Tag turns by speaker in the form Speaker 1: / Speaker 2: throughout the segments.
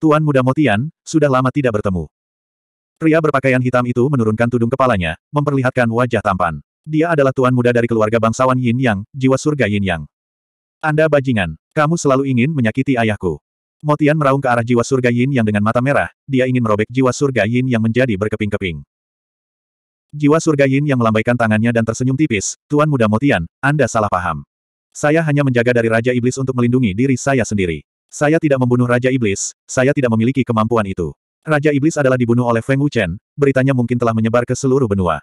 Speaker 1: Tuan Muda Motian, sudah lama tidak bertemu. Pria berpakaian hitam itu menurunkan tudung kepalanya, memperlihatkan wajah tampan. Dia adalah tuan muda dari keluarga bangsawan Yin Yang, jiwa surga Yin Yang. Anda bajingan, kamu selalu ingin menyakiti ayahku. Motian meraung ke arah jiwa surga Yin Yang dengan mata merah, dia ingin merobek jiwa surga Yin Yang menjadi berkeping-keping. Jiwa surga Yin yang melambaikan tangannya dan tersenyum tipis, Tuan Muda Motian, Anda salah paham. Saya hanya menjaga dari Raja Iblis untuk melindungi diri saya sendiri. Saya tidak membunuh Raja Iblis, saya tidak memiliki kemampuan itu. Raja Iblis adalah dibunuh oleh Feng Wuchen, beritanya mungkin telah menyebar ke seluruh benua.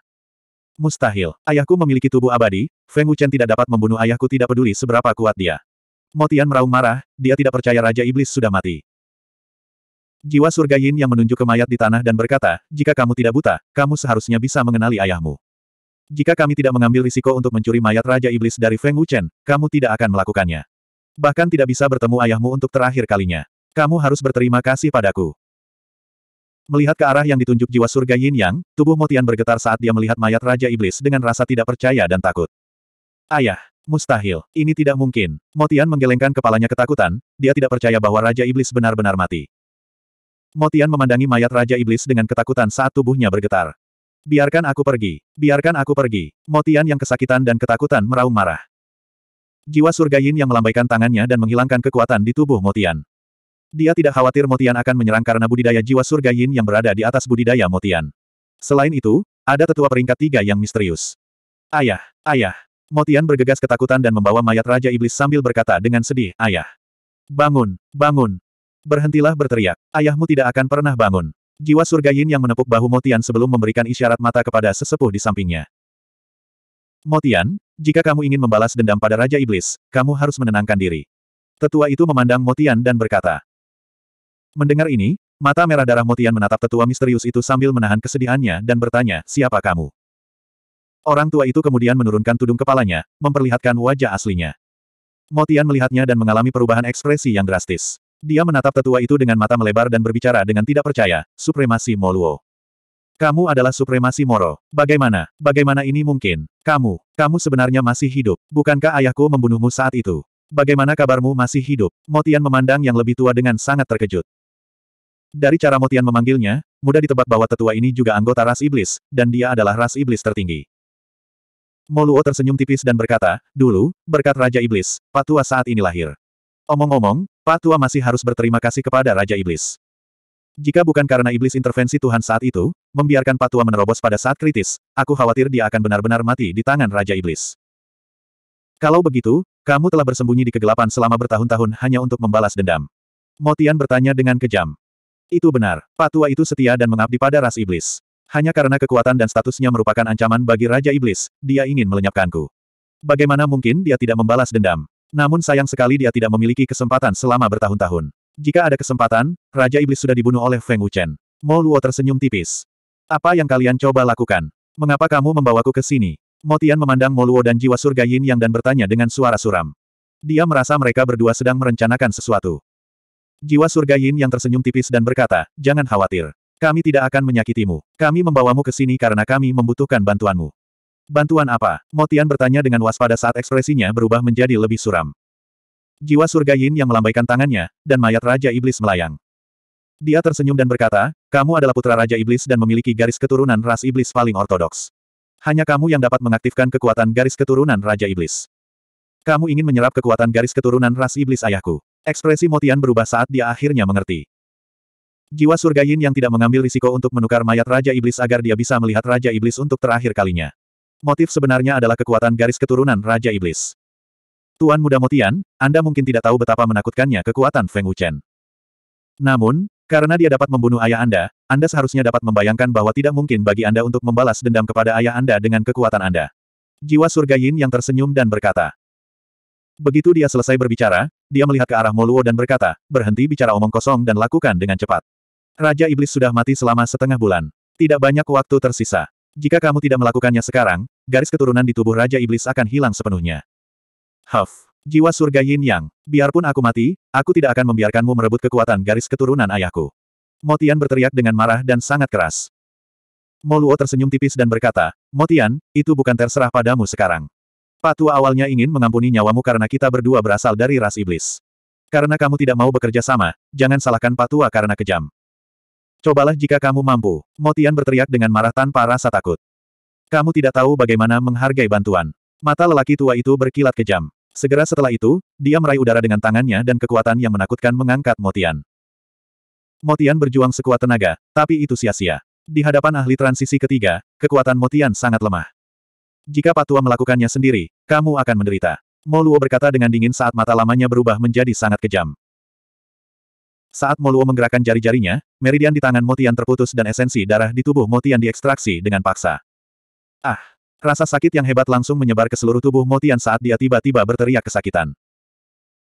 Speaker 1: Mustahil, ayahku memiliki tubuh abadi, Feng Wuchen tidak dapat membunuh ayahku tidak peduli seberapa kuat dia. Motian meraung marah, dia tidak percaya Raja Iblis sudah mati. Jiwa surga Yin yang menunjuk ke mayat di tanah dan berkata, jika kamu tidak buta, kamu seharusnya bisa mengenali ayahmu. Jika kami tidak mengambil risiko untuk mencuri mayat Raja Iblis dari Feng Wuchen, kamu tidak akan melakukannya. Bahkan tidak bisa bertemu ayahmu untuk terakhir kalinya. Kamu harus berterima kasih padaku. Melihat ke arah yang ditunjuk jiwa surga Yin Yang, tubuh Motian bergetar saat dia melihat mayat Raja Iblis dengan rasa tidak percaya dan takut. Ayah, mustahil, ini tidak mungkin. Motian menggelengkan kepalanya ketakutan, dia tidak percaya bahwa Raja Iblis benar-benar mati. Motian memandangi mayat Raja Iblis dengan ketakutan saat tubuhnya bergetar. Biarkan aku pergi, biarkan aku pergi. Motian yang kesakitan dan ketakutan meraung marah. Jiwa surga Yin yang melambaikan tangannya dan menghilangkan kekuatan di tubuh Motian. Dia tidak khawatir Motian akan menyerang karena budidaya jiwa surga Yin yang berada di atas budidaya Motian. Selain itu, ada tetua peringkat tiga yang misterius. Ayah, ayah. Motian bergegas ketakutan dan membawa mayat Raja Iblis sambil berkata dengan sedih, Ayah. Bangun, bangun. Berhentilah berteriak, ayahmu tidak akan pernah bangun. Jiwa surga Yin yang menepuk bahu Motian sebelum memberikan isyarat mata kepada sesepuh di sampingnya. Motian, jika kamu ingin membalas dendam pada Raja Iblis, kamu harus menenangkan diri. Tetua itu memandang Motian dan berkata. Mendengar ini, mata merah darah Motian menatap tetua misterius itu sambil menahan kesedihannya dan bertanya, siapa kamu? Orang tua itu kemudian menurunkan tudung kepalanya, memperlihatkan wajah aslinya. Motian melihatnya dan mengalami perubahan ekspresi yang drastis. Dia menatap tetua itu dengan mata melebar dan berbicara dengan tidak percaya, supremasi Moluo. Kamu adalah supremasi Moro. Bagaimana? Bagaimana ini mungkin? Kamu, kamu sebenarnya masih hidup. Bukankah ayahku membunuhmu saat itu? Bagaimana kabarmu masih hidup? Motian memandang yang lebih tua dengan sangat terkejut. Dari cara Motian memanggilnya, mudah ditebak bahwa tetua ini juga anggota ras iblis, dan dia adalah ras iblis tertinggi. Moluo tersenyum tipis dan berkata, dulu, berkat Raja Iblis, Patua saat ini lahir. Omong-omong, Patua masih harus berterima kasih kepada Raja Iblis. Jika bukan karena iblis intervensi Tuhan saat itu, membiarkan patua menerobos pada saat kritis, aku khawatir dia akan benar-benar mati di tangan Raja Iblis. Kalau begitu, kamu telah bersembunyi di kegelapan selama bertahun-tahun hanya untuk membalas dendam. Motian bertanya dengan kejam. Itu benar, patua itu setia dan mengabdi pada ras iblis. Hanya karena kekuatan dan statusnya merupakan ancaman bagi Raja Iblis, dia ingin melenyapkanku. Bagaimana mungkin dia tidak membalas dendam? Namun sayang sekali dia tidak memiliki kesempatan selama bertahun-tahun. Jika ada kesempatan, Raja Iblis sudah dibunuh oleh Feng Wuchen. Mo Luo tersenyum tipis. Apa yang kalian coba lakukan? Mengapa kamu membawaku ke sini? Motian memandang Mo Luo dan jiwa surga Yin Yang dan bertanya dengan suara suram. Dia merasa mereka berdua sedang merencanakan sesuatu. Jiwa surga Yin Yang tersenyum tipis dan berkata, jangan khawatir. Kami tidak akan menyakitimu. Kami membawamu ke sini karena kami membutuhkan bantuanmu. Bantuan apa? Motian bertanya dengan waspada saat ekspresinya berubah menjadi lebih suram. Jiwa surga Yin yang melambaikan tangannya, dan mayat Raja Iblis melayang. Dia tersenyum dan berkata, kamu adalah putra Raja Iblis dan memiliki garis keturunan ras Iblis paling ortodoks. Hanya kamu yang dapat mengaktifkan kekuatan garis keturunan Raja Iblis. Kamu ingin menyerap kekuatan garis keturunan ras Iblis ayahku. Ekspresi Motian berubah saat dia akhirnya mengerti. Jiwa surga Yin yang tidak mengambil risiko untuk menukar mayat Raja Iblis agar dia bisa melihat Raja Iblis untuk terakhir kalinya. Motif sebenarnya adalah kekuatan garis keturunan Raja Iblis. Tuan Muda Motian, Anda mungkin tidak tahu betapa menakutkannya kekuatan Feng Wuchen. Namun, karena dia dapat membunuh ayah Anda, Anda seharusnya dapat membayangkan bahwa tidak mungkin bagi Anda untuk membalas dendam kepada ayah Anda dengan kekuatan Anda. Jiwa surga Yin yang tersenyum dan berkata. Begitu dia selesai berbicara, dia melihat ke arah Moluo dan berkata, berhenti bicara omong kosong dan lakukan dengan cepat. Raja Iblis sudah mati selama setengah bulan. Tidak banyak waktu tersisa. Jika kamu tidak melakukannya sekarang, garis keturunan di tubuh Raja Iblis akan hilang sepenuhnya. Huff. Jiwa surga Yin Yang, biarpun aku mati, aku tidak akan membiarkanmu merebut kekuatan garis keturunan ayahku. Motian berteriak dengan marah dan sangat keras. Moluo tersenyum tipis dan berkata, Motian, itu bukan terserah padamu sekarang. Patua awalnya ingin mengampuni nyawamu karena kita berdua berasal dari ras iblis. Karena kamu tidak mau bekerja sama, jangan salahkan Patua karena kejam. Cobalah jika kamu mampu, Motian berteriak dengan marah tanpa rasa takut. Kamu tidak tahu bagaimana menghargai bantuan. Mata lelaki tua itu berkilat kejam. Segera setelah itu, dia meraih udara dengan tangannya dan kekuatan yang menakutkan mengangkat Motian. Motian berjuang sekuat tenaga, tapi itu sia-sia. Di hadapan ahli transisi ketiga, kekuatan Motian sangat lemah. Jika Patua melakukannya sendiri, kamu akan menderita. Moluo berkata dengan dingin saat mata lamanya berubah menjadi sangat kejam. Saat Moluo menggerakkan jari-jarinya, meridian di tangan Motian terputus dan esensi darah di tubuh Motian diekstraksi dengan paksa. Ah! Rasa sakit yang hebat langsung menyebar ke seluruh tubuh Motian saat dia tiba-tiba berteriak kesakitan.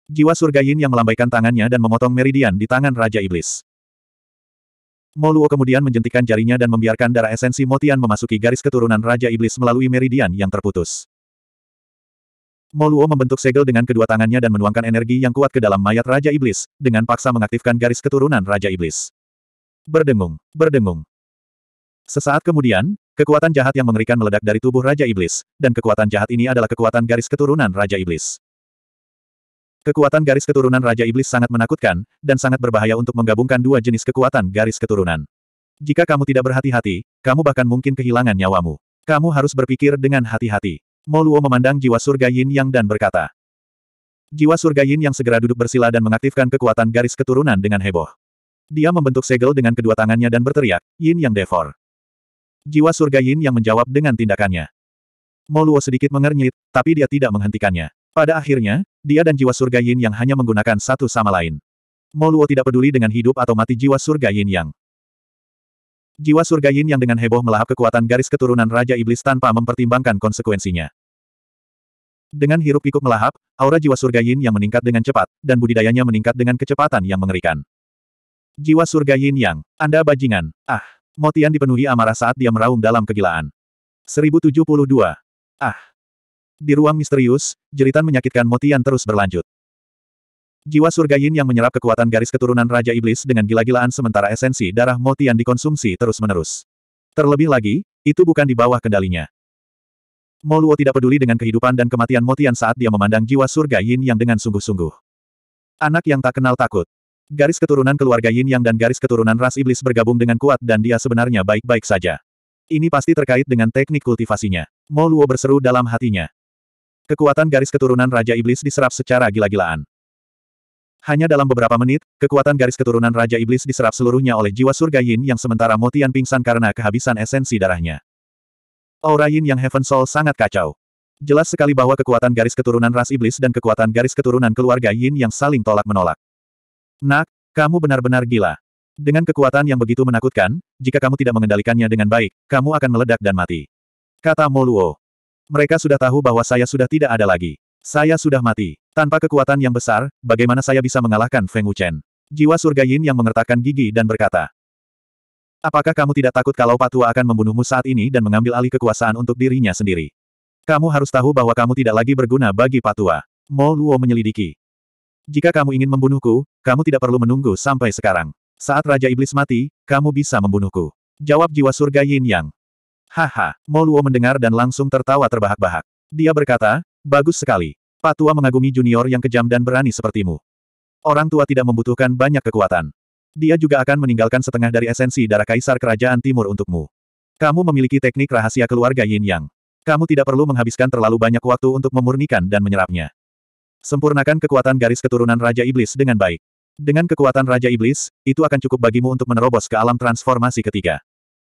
Speaker 1: Jiwa surga Yin yang melambaikan tangannya dan memotong meridian di tangan Raja Iblis. Moluo kemudian menjentikan jarinya dan membiarkan darah esensi Motian memasuki garis keturunan Raja Iblis melalui meridian yang terputus. Moluo membentuk segel dengan kedua tangannya dan menuangkan energi yang kuat ke dalam mayat Raja Iblis, dengan paksa mengaktifkan garis keturunan Raja Iblis. Berdengung, berdengung, Sesaat kemudian, kekuatan jahat yang mengerikan meledak dari tubuh Raja Iblis, dan kekuatan jahat ini adalah kekuatan garis keturunan Raja Iblis. Kekuatan garis keturunan Raja Iblis sangat menakutkan, dan sangat berbahaya untuk menggabungkan dua jenis kekuatan garis keturunan. Jika kamu tidak berhati-hati, kamu bahkan mungkin kehilangan nyawamu. Kamu harus berpikir dengan hati-hati. Moluo memandang jiwa surga Yin Yang dan berkata. Jiwa surga Yin Yang segera duduk bersila dan mengaktifkan kekuatan garis keturunan dengan heboh. Dia membentuk segel dengan kedua tangannya dan berteriak, Yin Yang Devor jiwa surga Yin yang menjawab dengan tindakannya. Moluo sedikit mengernyit, tapi dia tidak menghentikannya. Pada akhirnya, dia dan jiwa surga Yin yang hanya menggunakan satu sama lain. Moluo tidak peduli dengan hidup atau mati jiwa surga Yin yang. Jiwa surga Yin yang dengan heboh melahap kekuatan garis keturunan Raja Iblis tanpa mempertimbangkan konsekuensinya. Dengan hirup pikuk melahap, aura jiwa surga yin yang meningkat dengan cepat, dan budidayanya meningkat dengan kecepatan yang mengerikan. Jiwa surga yin yang, Anda bajingan, ah! Motian dipenuhi amarah saat dia meraung dalam kegilaan. 1072. Ah! Di ruang misterius, jeritan menyakitkan Motian terus berlanjut. Jiwa surga Yin yang menyerap kekuatan garis keturunan Raja Iblis dengan gila-gilaan sementara esensi darah Motian dikonsumsi terus-menerus. Terlebih lagi, itu bukan di bawah kendalinya. Moluo tidak peduli dengan kehidupan dan kematian Motian saat dia memandang jiwa surga Yin yang dengan sungguh-sungguh. Anak yang tak kenal takut. Garis keturunan keluarga Yin Yang dan garis keturunan ras iblis bergabung dengan kuat dan dia sebenarnya baik-baik saja. Ini pasti terkait dengan teknik kultivasinya. Mo Luo berseru dalam hatinya. Kekuatan garis keturunan Raja Iblis diserap secara gila-gilaan. Hanya dalam beberapa menit, kekuatan garis keturunan Raja Iblis diserap seluruhnya oleh jiwa surga Yin yang sementara Motian pingsan karena kehabisan esensi darahnya. Aura Yin yang Heaven Soul sangat kacau. Jelas sekali bahwa kekuatan garis keturunan ras iblis dan kekuatan garis keturunan keluarga Yin yang saling tolak-menolak. Nak, kamu benar-benar gila. Dengan kekuatan yang begitu menakutkan, jika kamu tidak mengendalikannya dengan baik, kamu akan meledak dan mati. Kata Moluo. Mereka sudah tahu bahwa saya sudah tidak ada lagi. Saya sudah mati. Tanpa kekuatan yang besar, bagaimana saya bisa mengalahkan Feng Wuchen? Jiwa surga Yin yang mengertakkan gigi dan berkata, Apakah kamu tidak takut kalau Patua akan membunuhmu saat ini dan mengambil alih kekuasaan untuk dirinya sendiri? Kamu harus tahu bahwa kamu tidak lagi berguna bagi Patua. Mo menyelidiki. Jika kamu ingin membunuhku, kamu tidak perlu menunggu sampai sekarang. Saat Raja Iblis mati, kamu bisa membunuhku. Jawab jiwa surga Yin Yang. Haha, Moluo mendengar dan langsung tertawa terbahak-bahak. Dia berkata, bagus sekali. Pak tua mengagumi junior yang kejam dan berani sepertimu. Orang tua tidak membutuhkan banyak kekuatan. Dia juga akan meninggalkan setengah dari esensi darah kaisar kerajaan timur untukmu. Kamu memiliki teknik rahasia keluarga Yin Yang. Kamu tidak perlu menghabiskan terlalu banyak waktu untuk memurnikan dan menyerapnya. Sempurnakan kekuatan garis keturunan Raja Iblis dengan baik. Dengan kekuatan Raja Iblis, itu akan cukup bagimu untuk menerobos ke alam transformasi ketiga.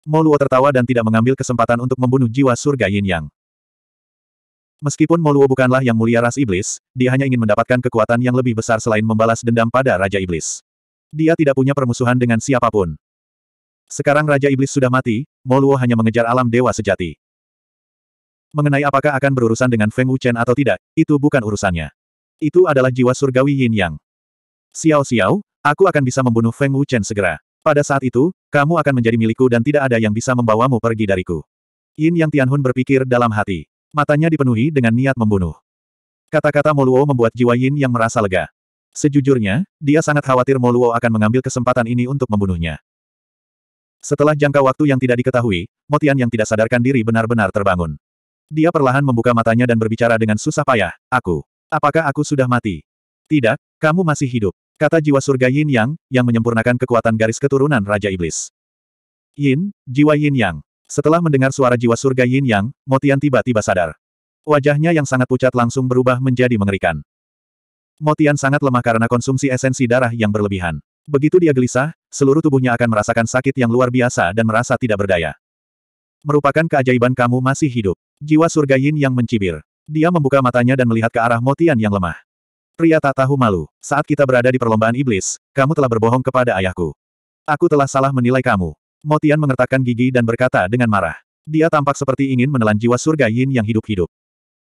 Speaker 1: Moluo tertawa dan tidak mengambil kesempatan untuk membunuh jiwa surga Yin Yang. Meskipun Moluo bukanlah yang mulia ras iblis, dia hanya ingin mendapatkan kekuatan yang lebih besar selain membalas dendam pada Raja Iblis. Dia tidak punya permusuhan dengan siapapun. Sekarang Raja Iblis sudah mati, Moluo hanya mengejar alam dewa sejati. Mengenai apakah akan berurusan dengan Feng Wuchen atau tidak, itu bukan urusannya. Itu adalah jiwa surgawi Yin Yang. Xiao Xiao, aku akan bisa membunuh Feng Wuchen segera. Pada saat itu, kamu akan menjadi milikku dan tidak ada yang bisa membawamu pergi dariku. Yin Yang Tianhun berpikir dalam hati. Matanya dipenuhi dengan niat membunuh. Kata-kata Moluo membuat jiwa Yin Yang merasa lega. Sejujurnya, dia sangat khawatir Moluo akan mengambil kesempatan ini untuk membunuhnya. Setelah jangka waktu yang tidak diketahui, Motian yang tidak sadarkan diri benar-benar terbangun. Dia perlahan membuka matanya dan berbicara dengan susah payah, Aku. Apakah aku sudah mati? Tidak, kamu masih hidup. Kata jiwa surga Yin Yang, yang menyempurnakan kekuatan garis keturunan Raja Iblis. Yin, jiwa Yin Yang. Setelah mendengar suara jiwa surga Yin Yang, Motian tiba-tiba sadar. Wajahnya yang sangat pucat langsung berubah menjadi mengerikan. Motian sangat lemah karena konsumsi esensi darah yang berlebihan. Begitu dia gelisah, seluruh tubuhnya akan merasakan sakit yang luar biasa dan merasa tidak berdaya. Merupakan keajaiban kamu masih hidup. Jiwa surga Yin yang mencibir. Dia membuka matanya dan melihat ke arah Motian yang lemah. Pria tak tahu malu, saat kita berada di perlombaan iblis, kamu telah berbohong kepada ayahku. Aku telah salah menilai kamu. Motian mengertakkan gigi dan berkata dengan marah. Dia tampak seperti ingin menelan jiwa surga yin yang hidup-hidup.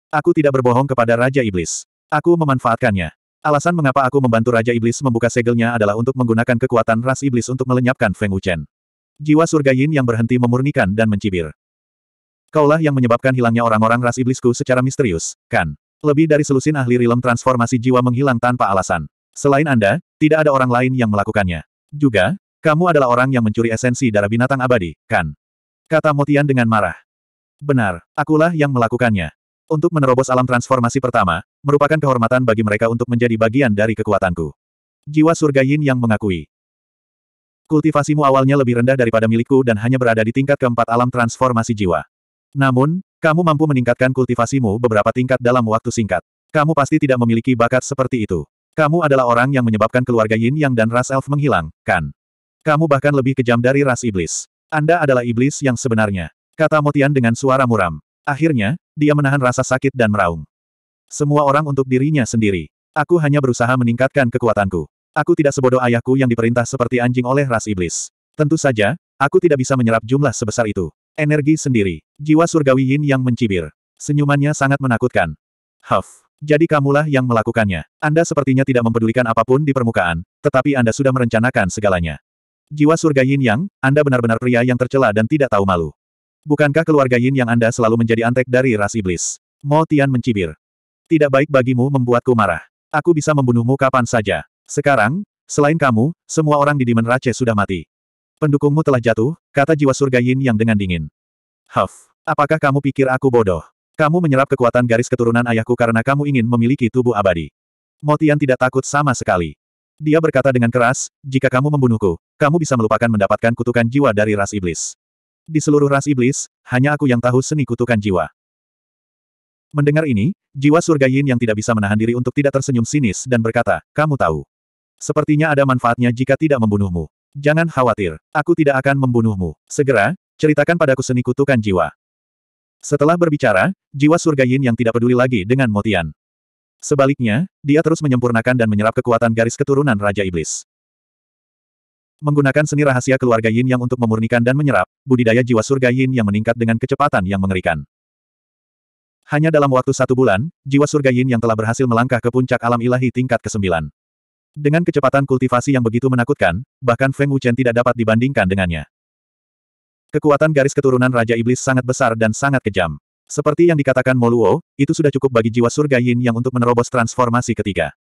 Speaker 1: Aku tidak berbohong kepada Raja Iblis. Aku memanfaatkannya. Alasan mengapa aku membantu Raja Iblis membuka segelnya adalah untuk menggunakan kekuatan ras iblis untuk melenyapkan Feng Wuchen. Jiwa surga yin yang berhenti memurnikan dan mencibir. Kaulah yang menyebabkan hilangnya orang-orang ras iblisku secara misterius, kan? Lebih dari selusin ahli rilem transformasi jiwa menghilang tanpa alasan. Selain Anda, tidak ada orang lain yang melakukannya. Juga, kamu adalah orang yang mencuri esensi darah binatang abadi, kan? Kata Motian dengan marah. Benar, akulah yang melakukannya. Untuk menerobos alam transformasi pertama, merupakan kehormatan bagi mereka untuk menjadi bagian dari kekuatanku. Jiwa surga Yin yang mengakui. Kultivasimu awalnya lebih rendah daripada milikku dan hanya berada di tingkat keempat alam transformasi jiwa. Namun, kamu mampu meningkatkan kultivasimu beberapa tingkat dalam waktu singkat. Kamu pasti tidak memiliki bakat seperti itu. Kamu adalah orang yang menyebabkan keluarga Yin Yang dan ras elf menghilang, kan? Kamu bahkan lebih kejam dari ras iblis. Anda adalah iblis yang sebenarnya. Kata Motian dengan suara muram. Akhirnya, dia menahan rasa sakit dan meraung. Semua orang untuk dirinya sendiri. Aku hanya berusaha meningkatkan kekuatanku. Aku tidak sebodoh ayahku yang diperintah seperti anjing oleh ras iblis. Tentu saja, aku tidak bisa menyerap jumlah sebesar itu. Energi sendiri. Jiwa surgawi Yin yang mencibir. Senyumannya sangat menakutkan. Huff. Jadi kamulah yang melakukannya. Anda sepertinya tidak mempedulikan apapun di permukaan, tetapi Anda sudah merencanakan segalanya. Jiwa surga Yin Yang, Anda benar-benar pria yang tercela dan tidak tahu malu. Bukankah keluarga Yin Yang Anda selalu menjadi antek dari ras iblis? Mo Tian mencibir. Tidak baik bagimu membuatku marah. Aku bisa membunuhmu kapan saja. Sekarang, selain kamu, semua orang di Demon Rache sudah mati. Pendukungmu telah jatuh, kata jiwa surga Yin yang dengan dingin. Huff, apakah kamu pikir aku bodoh? Kamu menyerap kekuatan garis keturunan ayahku karena kamu ingin memiliki tubuh abadi. Motian tidak takut sama sekali. Dia berkata dengan keras, jika kamu membunuhku, kamu bisa melupakan mendapatkan kutukan jiwa dari ras iblis. Di seluruh ras iblis, hanya aku yang tahu seni kutukan jiwa. Mendengar ini, jiwa surga Yin yang tidak bisa menahan diri untuk tidak tersenyum sinis dan berkata, kamu tahu. Sepertinya ada manfaatnya jika tidak membunuhmu. Jangan khawatir, aku tidak akan membunuhmu. Segera, ceritakan padaku seni kutukan jiwa. Setelah berbicara, jiwa surga Yin yang tidak peduli lagi dengan Motian. Sebaliknya, dia terus menyempurnakan dan menyerap kekuatan garis keturunan Raja Iblis. Menggunakan seni rahasia keluarga Yin yang untuk memurnikan dan menyerap, budidaya jiwa surga Yin yang meningkat dengan kecepatan yang mengerikan. Hanya dalam waktu satu bulan, jiwa surga Yin yang telah berhasil melangkah ke puncak alam ilahi tingkat ke-9. Dengan kecepatan kultivasi yang begitu menakutkan, bahkan Feng Wuchen tidak dapat dibandingkan dengannya. Kekuatan garis keturunan Raja Iblis sangat besar dan sangat kejam. Seperti yang dikatakan Moluo, itu sudah cukup bagi jiwa surga Yin yang untuk menerobos transformasi ketiga.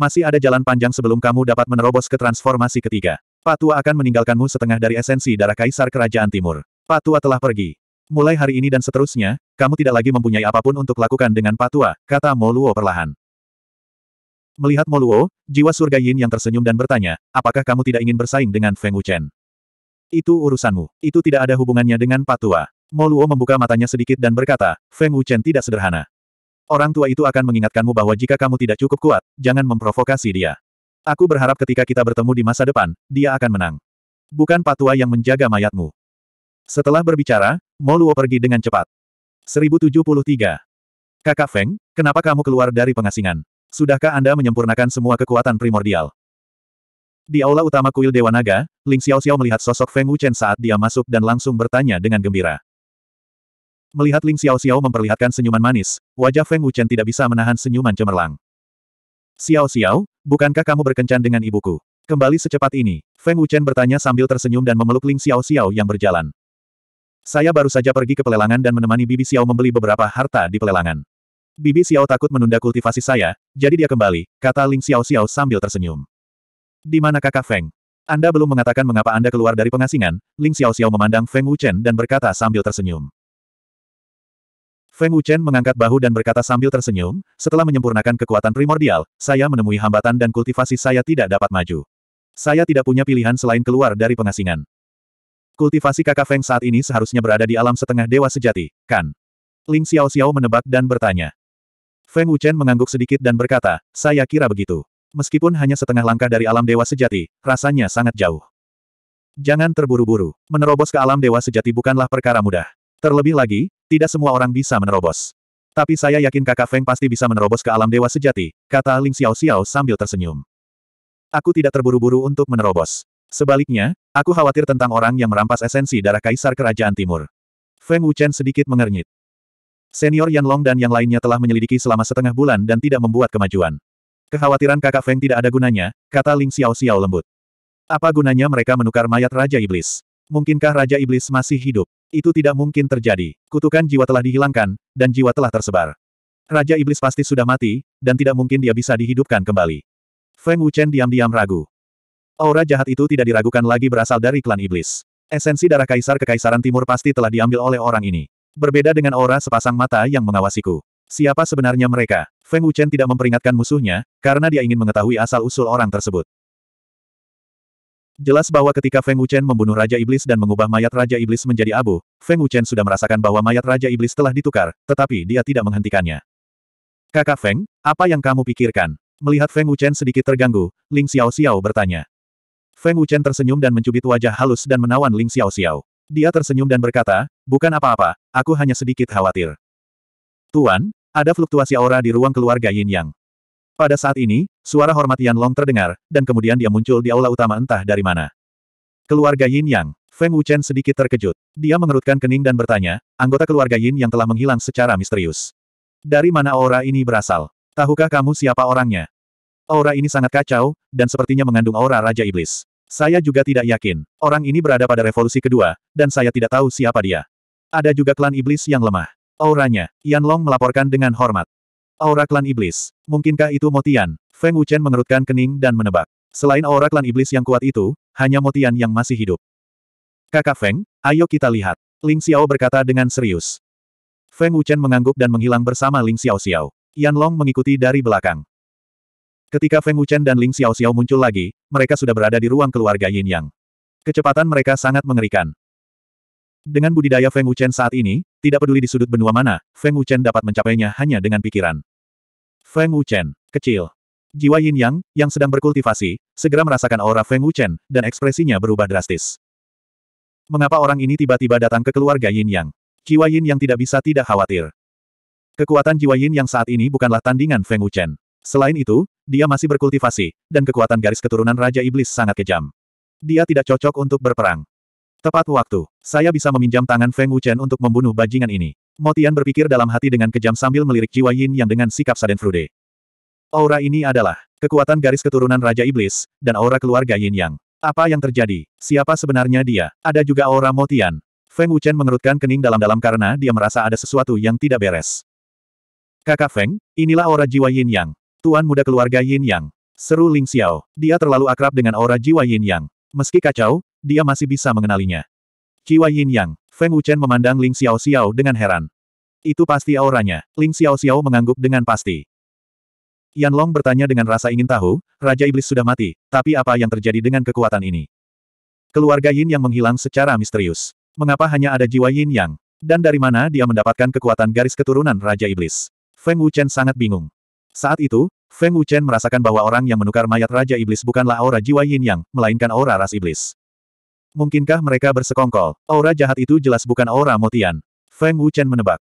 Speaker 1: Masih ada jalan panjang sebelum kamu dapat menerobos ke transformasi ketiga. Patua akan meninggalkanmu setengah dari esensi darah Kaisar Kerajaan Timur. Patua telah pergi. Mulai hari ini dan seterusnya, kamu tidak lagi mempunyai apapun untuk lakukan dengan Patua, kata Moluo perlahan. Melihat Moluo, jiwa surga Yin yang tersenyum dan bertanya, apakah kamu tidak ingin bersaing dengan Feng Wuchen? Itu urusanmu. Itu tidak ada hubungannya dengan Patua. Moluo membuka matanya sedikit dan berkata, Feng Wuchen tidak sederhana. Orang tua itu akan mengingatkanmu bahwa jika kamu tidak cukup kuat, jangan memprovokasi dia. Aku berharap ketika kita bertemu di masa depan, dia akan menang. Bukan Patua yang menjaga mayatmu. Setelah berbicara, Moluo pergi dengan cepat. 1073. Kakak Feng, kenapa kamu keluar dari pengasingan? Sudahkah Anda menyempurnakan semua kekuatan primordial? Di aula utama kuil Dewa Naga, Ling Xiaoxiao melihat sosok Feng Wuchen saat dia masuk dan langsung bertanya dengan gembira. Melihat Ling Xiaoxiao memperlihatkan senyuman manis, wajah Feng Wuchen tidak bisa menahan senyuman cemerlang. Xiaoxiao, bukankah kamu berkencan dengan ibuku? Kembali secepat ini, Feng Wuchen bertanya sambil tersenyum dan memeluk Ling Xiaoxiao yang berjalan. Saya baru saja pergi ke pelelangan dan menemani Bibi Xiao membeli beberapa harta di pelelangan. Bibi Xiao takut menunda kultivasi saya, jadi dia kembali, kata Ling Xiao Xiao sambil tersenyum. Di mana kakak Feng? Anda belum mengatakan mengapa Anda keluar dari pengasingan, Ling Xiao Xiao memandang Feng Wuchen dan berkata sambil tersenyum. Feng Wuchen mengangkat bahu dan berkata sambil tersenyum, setelah menyempurnakan kekuatan primordial, saya menemui hambatan dan kultivasi saya tidak dapat maju. Saya tidak punya pilihan selain keluar dari pengasingan. Kultivasi kakak Feng saat ini seharusnya berada di alam setengah dewa sejati, kan? Ling Xiao Xiao menebak dan bertanya. Feng Wuchen mengangguk sedikit dan berkata, saya kira begitu. Meskipun hanya setengah langkah dari alam dewa sejati, rasanya sangat jauh. Jangan terburu-buru. Menerobos ke alam dewa sejati bukanlah perkara mudah. Terlebih lagi, tidak semua orang bisa menerobos. Tapi saya yakin kakak Feng pasti bisa menerobos ke alam dewa sejati, kata Ling Xiao Xiao sambil tersenyum. Aku tidak terburu-buru untuk menerobos. Sebaliknya, aku khawatir tentang orang yang merampas esensi darah kaisar kerajaan timur. Feng Wuchen sedikit mengernyit. Senior Yan Long dan yang lainnya telah menyelidiki selama setengah bulan dan tidak membuat kemajuan. Kekhawatiran kakak Feng tidak ada gunanya, kata Ling Xiao Xiao lembut. Apa gunanya mereka menukar mayat Raja Iblis? Mungkinkah Raja Iblis masih hidup? Itu tidak mungkin terjadi. Kutukan jiwa telah dihilangkan, dan jiwa telah tersebar. Raja Iblis pasti sudah mati, dan tidak mungkin dia bisa dihidupkan kembali. Feng Wuchen diam-diam ragu. Aura jahat itu tidak diragukan lagi berasal dari klan Iblis. Esensi darah kaisar kekaisaran timur pasti telah diambil oleh orang ini. Berbeda dengan aura sepasang mata yang mengawasiku. Siapa sebenarnya mereka? Feng Wuchen tidak memperingatkan musuhnya, karena dia ingin mengetahui asal-usul orang tersebut. Jelas bahwa ketika Feng Wuchen membunuh Raja Iblis dan mengubah mayat Raja Iblis menjadi abu, Feng Wuchen sudah merasakan bahwa mayat Raja Iblis telah ditukar, tetapi dia tidak menghentikannya. Kakak Feng, apa yang kamu pikirkan? Melihat Feng Wuchen sedikit terganggu, Ling Xiao Xiao bertanya. Feng Wuchen tersenyum dan mencubit wajah halus dan menawan Ling Xiao Xiao. Dia tersenyum dan berkata, bukan apa-apa, aku hanya sedikit khawatir. Tuan, ada fluktuasi aura di ruang keluarga Yin Yang. Pada saat ini, suara hormat Yan Long terdengar, dan kemudian dia muncul di aula utama entah dari mana. Keluarga Yin Yang, Feng Wuchen sedikit terkejut. Dia mengerutkan kening dan bertanya, anggota keluarga Yin yang telah menghilang secara misterius. Dari mana aura ini berasal? Tahukah kamu siapa orangnya? Aura ini sangat kacau, dan sepertinya mengandung aura Raja Iblis. Saya juga tidak yakin. Orang ini berada pada revolusi kedua, dan saya tidak tahu siapa dia. Ada juga klan iblis yang lemah. Auranya, Yan Long melaporkan dengan hormat. Aura klan iblis. Mungkinkah itu Motian? Feng Wuchen mengerutkan kening dan menebak. Selain aura klan iblis yang kuat itu, hanya Motian yang masih hidup. Kakak Feng, ayo kita lihat. Ling Xiao berkata dengan serius. Feng Wuchen mengangguk dan menghilang bersama Ling Xiao Xiao. Yan Long mengikuti dari belakang. Ketika Feng Wuchen dan Ling Xiao Xiao muncul lagi, mereka sudah berada di ruang keluarga Yin Yang. Kecepatan mereka sangat mengerikan. Dengan budidaya Feng Wuchen saat ini, tidak peduli di sudut benua mana, Feng Wuchen dapat mencapainya hanya dengan pikiran. Feng Wuchen, kecil. Jiwa Yin Yang, yang sedang berkultivasi, segera merasakan aura Feng Wuchen, dan ekspresinya berubah drastis. Mengapa orang ini tiba-tiba datang ke keluarga Yin Yang? Jiwa Yin Yang tidak bisa tidak khawatir. Kekuatan jiwa Yin Yang saat ini bukanlah tandingan Feng Wuchen. Selain itu, dia masih berkultivasi, dan kekuatan garis keturunan Raja Iblis sangat kejam. Dia tidak cocok untuk berperang. Tepat waktu, saya bisa meminjam tangan Feng Wuchen untuk membunuh bajingan ini. Motian berpikir dalam hati dengan kejam sambil melirik jiwa Yin yang dengan sikap frude. Aura ini adalah kekuatan garis keturunan Raja Iblis, dan aura keluarga Yin Yang. Apa yang terjadi? Siapa sebenarnya dia? Ada juga aura Motian. Feng Wuchen mengerutkan kening dalam-dalam karena dia merasa ada sesuatu yang tidak beres. Kakak Feng, inilah aura jiwa Yin Yang. Tuan muda keluarga Yin Yang. Seru Ling Xiao. Dia terlalu akrab dengan aura jiwa Yin Yang. Meski kacau, dia masih bisa mengenalinya. Jiwa Yin Yang. Feng Wuchen memandang Ling Xiao Xiao dengan heran. Itu pasti auranya. Ling Xiao Xiao mengangguk dengan pasti. Yan Long bertanya dengan rasa ingin tahu, Raja Iblis sudah mati, tapi apa yang terjadi dengan kekuatan ini? Keluarga Yin Yang menghilang secara misterius. Mengapa hanya ada jiwa Yin Yang? Dan dari mana dia mendapatkan kekuatan garis keturunan Raja Iblis? Feng Wuchen sangat bingung. Saat itu, Feng Wuchen merasakan bahwa orang yang menukar mayat Raja Iblis bukanlah aura jiwa yin yang, melainkan aura ras iblis. Mungkinkah mereka bersekongkol? Aura jahat itu jelas bukan aura motian. Feng Wuchen menebak.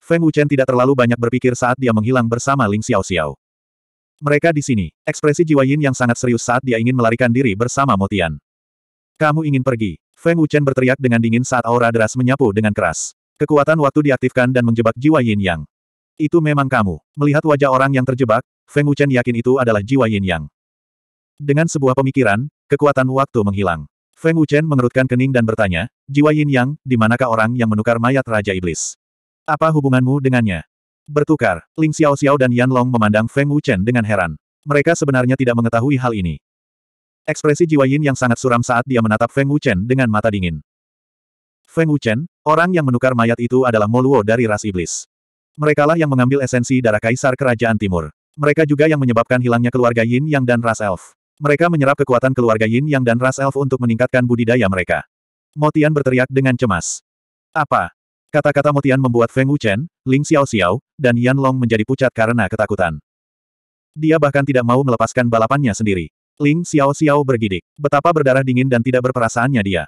Speaker 1: Feng Wuchen tidak terlalu banyak berpikir saat dia menghilang bersama Ling Xiao Xiao. Mereka di sini, ekspresi jiwa yin yang sangat serius saat dia ingin melarikan diri bersama Motian. Kamu ingin pergi? Feng Wuchen berteriak dengan dingin saat aura deras menyapu dengan keras. Kekuatan waktu diaktifkan dan menjebak jiwa yin yang. Itu memang kamu. Melihat wajah orang yang terjebak, Feng Wuchen yakin itu adalah jiwa yin yang. Dengan sebuah pemikiran, kekuatan waktu menghilang. Feng Wuchen mengerutkan kening dan bertanya, jiwa yin yang, di manakah orang yang menukar mayat Raja Iblis? Apa hubunganmu dengannya? Bertukar, Ling Xiao Xiao dan Yan Long memandang Feng Wuchen dengan heran. Mereka sebenarnya tidak mengetahui hal ini. Ekspresi jiwa yin yang sangat suram saat dia menatap Feng Wuchen dengan mata dingin. Feng Wuchen, orang yang menukar mayat itu adalah Moluo dari ras iblis. Merekalah yang mengambil esensi darah kaisar kerajaan timur. Mereka juga yang menyebabkan hilangnya keluarga Yin Yang dan ras elf. Mereka menyerap kekuatan keluarga Yin Yang dan ras elf untuk meningkatkan budidaya mereka. Motian berteriak dengan cemas. Apa? Kata-kata Motian membuat Feng Wuchen, Ling Xiao Xiao, dan Yan Long menjadi pucat karena ketakutan. Dia bahkan tidak mau melepaskan balapannya sendiri. Ling Xiao Xiao bergidik. Betapa berdarah dingin dan tidak berperasaannya dia.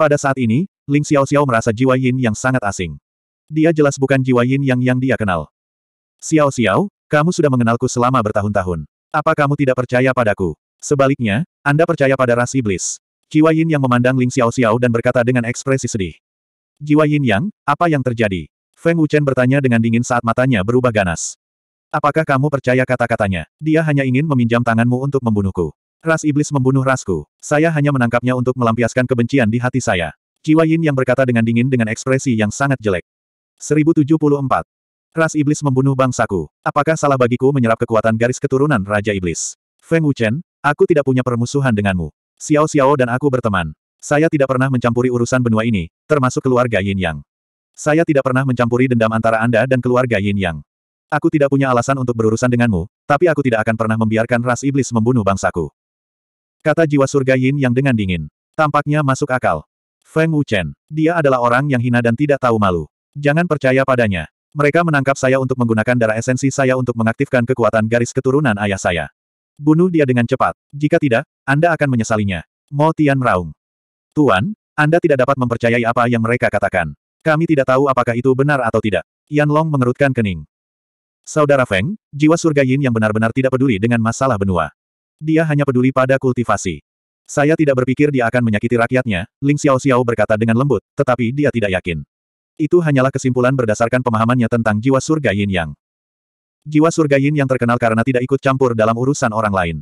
Speaker 1: Pada saat ini, Ling Xiao Xiao merasa jiwa Yin yang sangat asing. Dia jelas bukan jiwa Yin yang yang dia kenal. Xiao Xiao, kamu sudah mengenalku selama bertahun-tahun. Apa kamu tidak percaya padaku? Sebaliknya, Anda percaya pada ras iblis. Jiwa Yin yang memandang Ling Xiao Xiao dan berkata dengan ekspresi sedih. Jiwa Yin yang, apa yang terjadi? Feng Wuchen bertanya dengan dingin saat matanya berubah ganas. Apakah kamu percaya kata-katanya? Dia hanya ingin meminjam tanganmu untuk membunuhku. Ras iblis membunuh rasku. Saya hanya menangkapnya untuk melampiaskan kebencian di hati saya. Jiwa Yin yang berkata dengan dingin dengan ekspresi yang sangat jelek. 1074 ras iblis membunuh bangsaku. Apakah salah bagiku menyerap kekuatan garis keturunan Raja Iblis? Feng Wuchen, aku tidak punya permusuhan denganmu. Xiao Xiao dan aku berteman. Saya tidak pernah mencampuri urusan benua ini, termasuk keluarga Yin Yang. Saya tidak pernah mencampuri dendam antara Anda dan keluarga Yin Yang. Aku tidak punya alasan untuk berurusan denganmu, tapi aku tidak akan pernah membiarkan ras iblis membunuh bangsaku. Kata jiwa surga Yin Yang dengan dingin. Tampaknya masuk akal. Feng Wuchen. Dia adalah orang yang hina dan tidak tahu malu. Jangan percaya padanya. Mereka menangkap saya untuk menggunakan darah esensi saya untuk mengaktifkan kekuatan garis keturunan ayah saya. Bunuh dia dengan cepat. Jika tidak, Anda akan menyesalinya. Mo Tian meraung. Tuan, Anda tidak dapat mempercayai apa yang mereka katakan. Kami tidak tahu apakah itu benar atau tidak. Yan Long mengerutkan kening. Saudara Feng, jiwa surga Yin yang benar-benar tidak peduli dengan masalah benua. Dia hanya peduli pada kultivasi. Saya tidak berpikir dia akan menyakiti rakyatnya, Ling Xiao Xiao berkata dengan lembut, tetapi dia tidak yakin. Itu hanyalah kesimpulan berdasarkan pemahamannya tentang jiwa surga Yin Yang. Jiwa surga Yin Yang terkenal karena tidak ikut campur dalam urusan orang lain.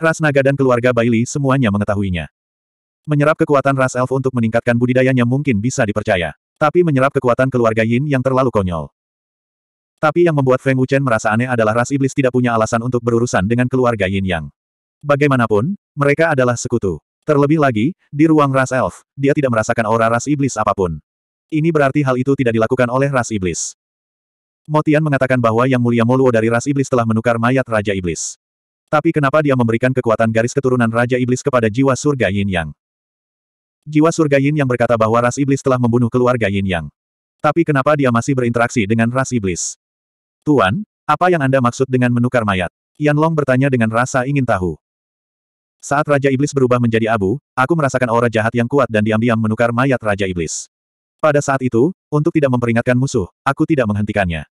Speaker 1: Ras naga dan keluarga Bailey semuanya mengetahuinya. Menyerap kekuatan ras elf untuk meningkatkan budidayanya mungkin bisa dipercaya. Tapi menyerap kekuatan keluarga Yin yang terlalu konyol. Tapi yang membuat Feng Wuchen merasa aneh adalah ras iblis tidak punya alasan untuk berurusan dengan keluarga Yin Yang. Bagaimanapun, mereka adalah sekutu. Terlebih lagi, di ruang ras elf, dia tidak merasakan aura ras iblis apapun. Ini berarti hal itu tidak dilakukan oleh ras iblis. Motian mengatakan bahwa Yang Mulia Moluo dari ras iblis telah menukar mayat Raja Iblis. Tapi kenapa dia memberikan kekuatan garis keturunan Raja Iblis kepada jiwa surga Yin Yang? Jiwa surga Yin Yang berkata bahwa ras iblis telah membunuh keluarga Yin Yang. Tapi kenapa dia masih berinteraksi dengan ras iblis? Tuan, apa yang Anda maksud dengan menukar mayat? Yan Long bertanya dengan rasa ingin tahu. Saat Raja Iblis berubah menjadi abu, aku merasakan aura jahat yang kuat dan diam-diam menukar mayat Raja Iblis. Pada saat itu, untuk tidak memperingatkan musuh, aku tidak menghentikannya.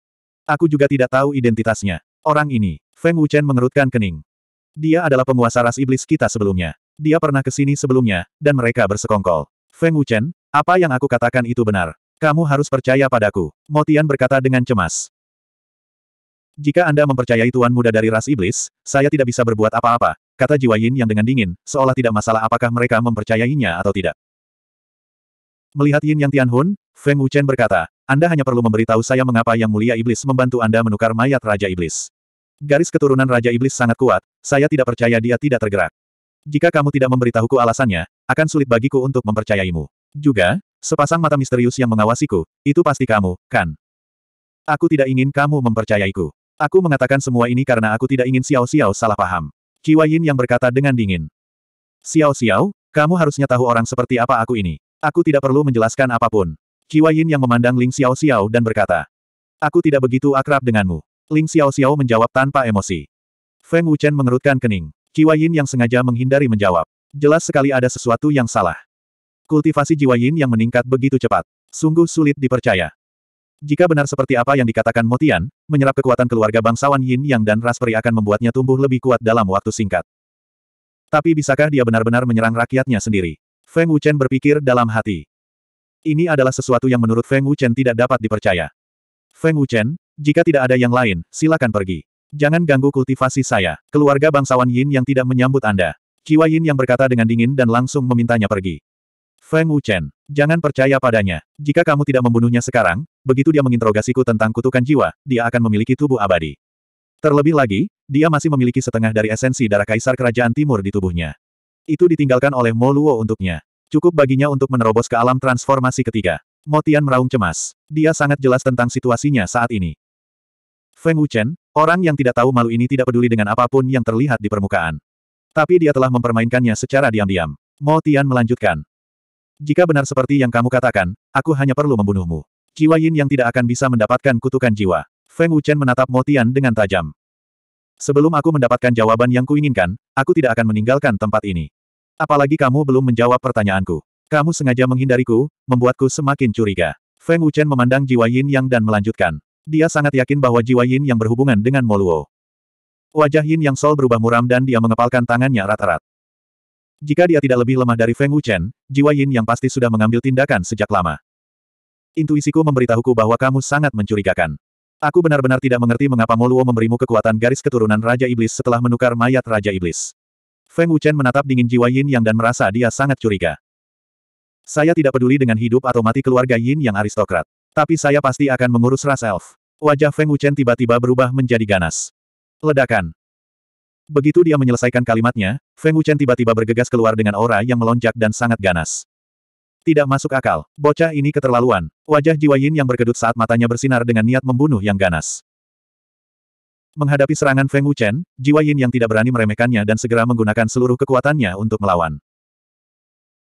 Speaker 1: Aku juga tidak tahu identitasnya. Orang ini, Feng Wuchen mengerutkan kening. Dia adalah penguasa ras iblis kita sebelumnya. Dia pernah ke sini sebelumnya, dan mereka bersekongkol. Feng Wuchen, apa yang aku katakan itu benar. Kamu harus percaya padaku. Motian berkata dengan cemas. Jika Anda mempercayai Tuan Muda dari ras iblis, saya tidak bisa berbuat apa-apa, kata Jiwa Yin yang dengan dingin, seolah tidak masalah apakah mereka mempercayainya atau tidak. Melihat Yin Yang Tianhun, Feng Wuchen berkata, Anda hanya perlu memberitahu saya mengapa Yang Mulia Iblis membantu Anda menukar mayat Raja Iblis. Garis keturunan Raja Iblis sangat kuat, saya tidak percaya dia tidak tergerak. Jika kamu tidak memberitahuku alasannya, akan sulit bagiku untuk mempercayaimu. Juga, sepasang mata misterius yang mengawasiku, itu pasti kamu, kan? Aku tidak ingin kamu mempercayaiku. Aku mengatakan semua ini karena aku tidak ingin Xiao Xiao salah paham. Qiwa Yin yang berkata dengan dingin. Xiao Xiao, kamu harusnya tahu orang seperti apa aku ini. Aku tidak perlu menjelaskan apapun. Qiwayin yang memandang Ling Xiao Xiao dan berkata. Aku tidak begitu akrab denganmu. Ling Xiao Xiao menjawab tanpa emosi. Feng Wuchen mengerutkan kening. Yin yang sengaja menghindari menjawab. Jelas sekali ada sesuatu yang salah. Kultivasi jiwa yin yang meningkat begitu cepat. Sungguh sulit dipercaya. Jika benar seperti apa yang dikatakan Motian, menyerap kekuatan keluarga bangsawan Yin Yang dan Raspberry akan membuatnya tumbuh lebih kuat dalam waktu singkat. Tapi bisakah dia benar-benar menyerang rakyatnya sendiri? Feng Wuchen berpikir dalam hati. Ini adalah sesuatu yang menurut Feng Wuchen tidak dapat dipercaya. Feng Wuchen, jika tidak ada yang lain, silakan pergi. Jangan ganggu kultivasi saya, keluarga bangsawan Yin yang tidak menyambut Anda. Kiwa Yin yang berkata dengan dingin dan langsung memintanya pergi. Feng Wuchen, jangan percaya padanya. Jika kamu tidak membunuhnya sekarang, begitu dia menginterogasiku tentang kutukan jiwa, dia akan memiliki tubuh abadi. Terlebih lagi, dia masih memiliki setengah dari esensi darah kaisar kerajaan timur di tubuhnya. Itu ditinggalkan oleh Mo Luo untuknya. Cukup baginya untuk menerobos ke alam transformasi ketiga. Motian meraung cemas. Dia sangat jelas tentang situasinya saat ini. Feng Wuchen, orang yang tidak tahu malu ini tidak peduli dengan apapun yang terlihat di permukaan. Tapi dia telah mempermainkannya secara diam-diam. Mo Tian melanjutkan. Jika benar seperti yang kamu katakan, aku hanya perlu membunuhmu. Jiwa Yin yang tidak akan bisa mendapatkan kutukan jiwa. Feng Wuchen menatap Mo Tian dengan tajam. Sebelum aku mendapatkan jawaban yang kuinginkan, aku tidak akan meninggalkan tempat ini. Apalagi kamu belum menjawab pertanyaanku. Kamu sengaja menghindariku, membuatku semakin curiga. Feng Wuchen memandang jiwa Yin Yang dan melanjutkan. Dia sangat yakin bahwa jiwa Yin Yang berhubungan dengan Moluo. Wajah Yin Yang Sol berubah muram dan dia mengepalkan tangannya erat rat Jika dia tidak lebih lemah dari Feng Wuchen, jiwa Yin Yang pasti sudah mengambil tindakan sejak lama. Intuisiku memberitahuku bahwa kamu sangat mencurigakan. Aku benar-benar tidak mengerti mengapa Moluo memberimu kekuatan garis keturunan Raja Iblis setelah menukar mayat Raja Iblis. Feng Wuchen menatap dingin jiwa Yin Yang dan merasa dia sangat curiga. Saya tidak peduli dengan hidup atau mati keluarga Yin Yang aristokrat. Tapi saya pasti akan mengurus ras elf. Wajah Feng Wuchen tiba-tiba berubah menjadi ganas. Ledakan. Begitu dia menyelesaikan kalimatnya, Feng Wuchen tiba-tiba bergegas keluar dengan aura yang melonjak dan sangat ganas. Tidak masuk akal, bocah ini keterlaluan. Wajah Jiwa Yin yang berkedut saat matanya bersinar dengan niat membunuh yang ganas. Menghadapi serangan Feng Wuchen, Jiwa Yin yang tidak berani meremehkannya dan segera menggunakan seluruh kekuatannya untuk melawan.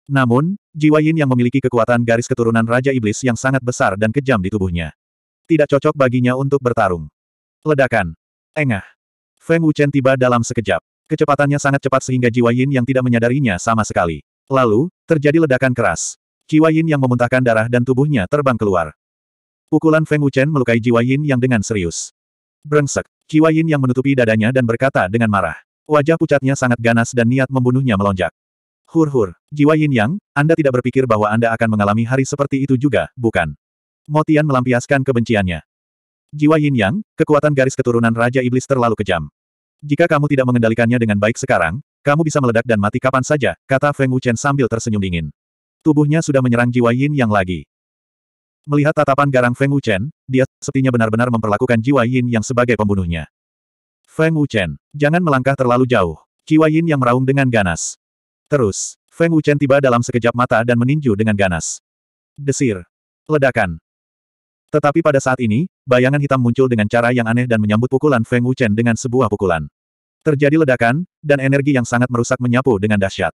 Speaker 1: Namun, Jiwa Yin yang memiliki kekuatan garis keturunan Raja Iblis yang sangat besar dan kejam di tubuhnya. Tidak cocok baginya untuk bertarung. Ledakan. Engah. Feng Wuchen tiba dalam sekejap. Kecepatannya sangat cepat sehingga Jiwa Yin yang tidak menyadarinya sama sekali. Lalu, terjadi ledakan keras. Jiwa yang memuntahkan darah dan tubuhnya terbang keluar. Pukulan Feng Wuchen melukai Jiwa Yin yang dengan serius. Brengsek, Jiwa yang menutupi dadanya dan berkata dengan marah. Wajah pucatnya sangat ganas dan niat membunuhnya melonjak. Hur-hur, Jiwa Yin yang, Anda tidak berpikir bahwa Anda akan mengalami hari seperti itu juga, bukan? Motian melampiaskan kebenciannya. Jiwa Yin yang, kekuatan garis keturunan Raja Iblis terlalu kejam. Jika kamu tidak mengendalikannya dengan baik sekarang, kamu bisa meledak dan mati kapan saja, kata Feng Wuchen sambil tersenyum dingin. Tubuhnya sudah menyerang jiwa Yin Yang lagi. Melihat tatapan garang Feng Wuchen, dia sepertinya benar-benar memperlakukan jiwa Yin Yang sebagai pembunuhnya. Feng Wuchen, jangan melangkah terlalu jauh. Jiwa Yin Yang meraung dengan ganas. Terus, Feng Wuchen tiba dalam sekejap mata dan meninju dengan ganas. Desir. Ledakan. Tetapi pada saat ini, bayangan hitam muncul dengan cara yang aneh dan menyambut pukulan Feng Wuchen dengan sebuah pukulan. Terjadi ledakan, dan energi yang sangat merusak menyapu dengan dahsyat.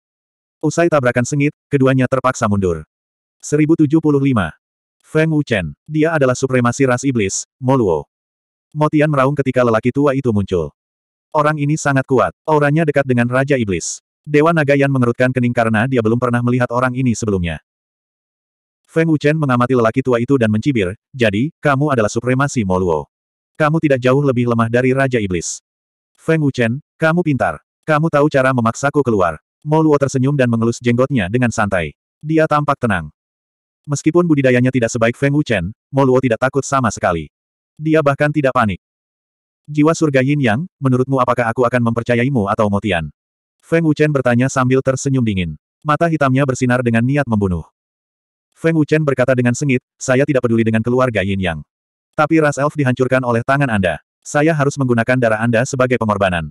Speaker 1: Usai tabrakan sengit, keduanya terpaksa mundur. 1075. Feng Wuchen. Dia adalah supremasi ras iblis, Moluo. Motian meraung ketika lelaki tua itu muncul. Orang ini sangat kuat, auranya dekat dengan Raja Iblis. Dewa Nagayan mengerutkan kening karena dia belum pernah melihat orang ini sebelumnya. Feng Wuchen mengamati lelaki tua itu dan mencibir, jadi, kamu adalah supremasi Moluo. Kamu tidak jauh lebih lemah dari Raja Iblis. Feng Wuchen, kamu pintar. Kamu tahu cara memaksaku keluar. Moluo tersenyum dan mengelus jenggotnya dengan santai. Dia tampak tenang. Meskipun budidayanya tidak sebaik Feng Wuchen, Moluo tidak takut sama sekali. Dia bahkan tidak panik. Jiwa surga Yin Yang, menurutmu apakah aku akan mempercayaimu atau Motian? Feng Wuchen bertanya sambil tersenyum dingin. Mata hitamnya bersinar dengan niat membunuh. Feng Wuchen berkata dengan sengit, saya tidak peduli dengan keluarga Yin Yang. Tapi ras elf dihancurkan oleh tangan Anda. Saya harus menggunakan darah Anda sebagai pengorbanan.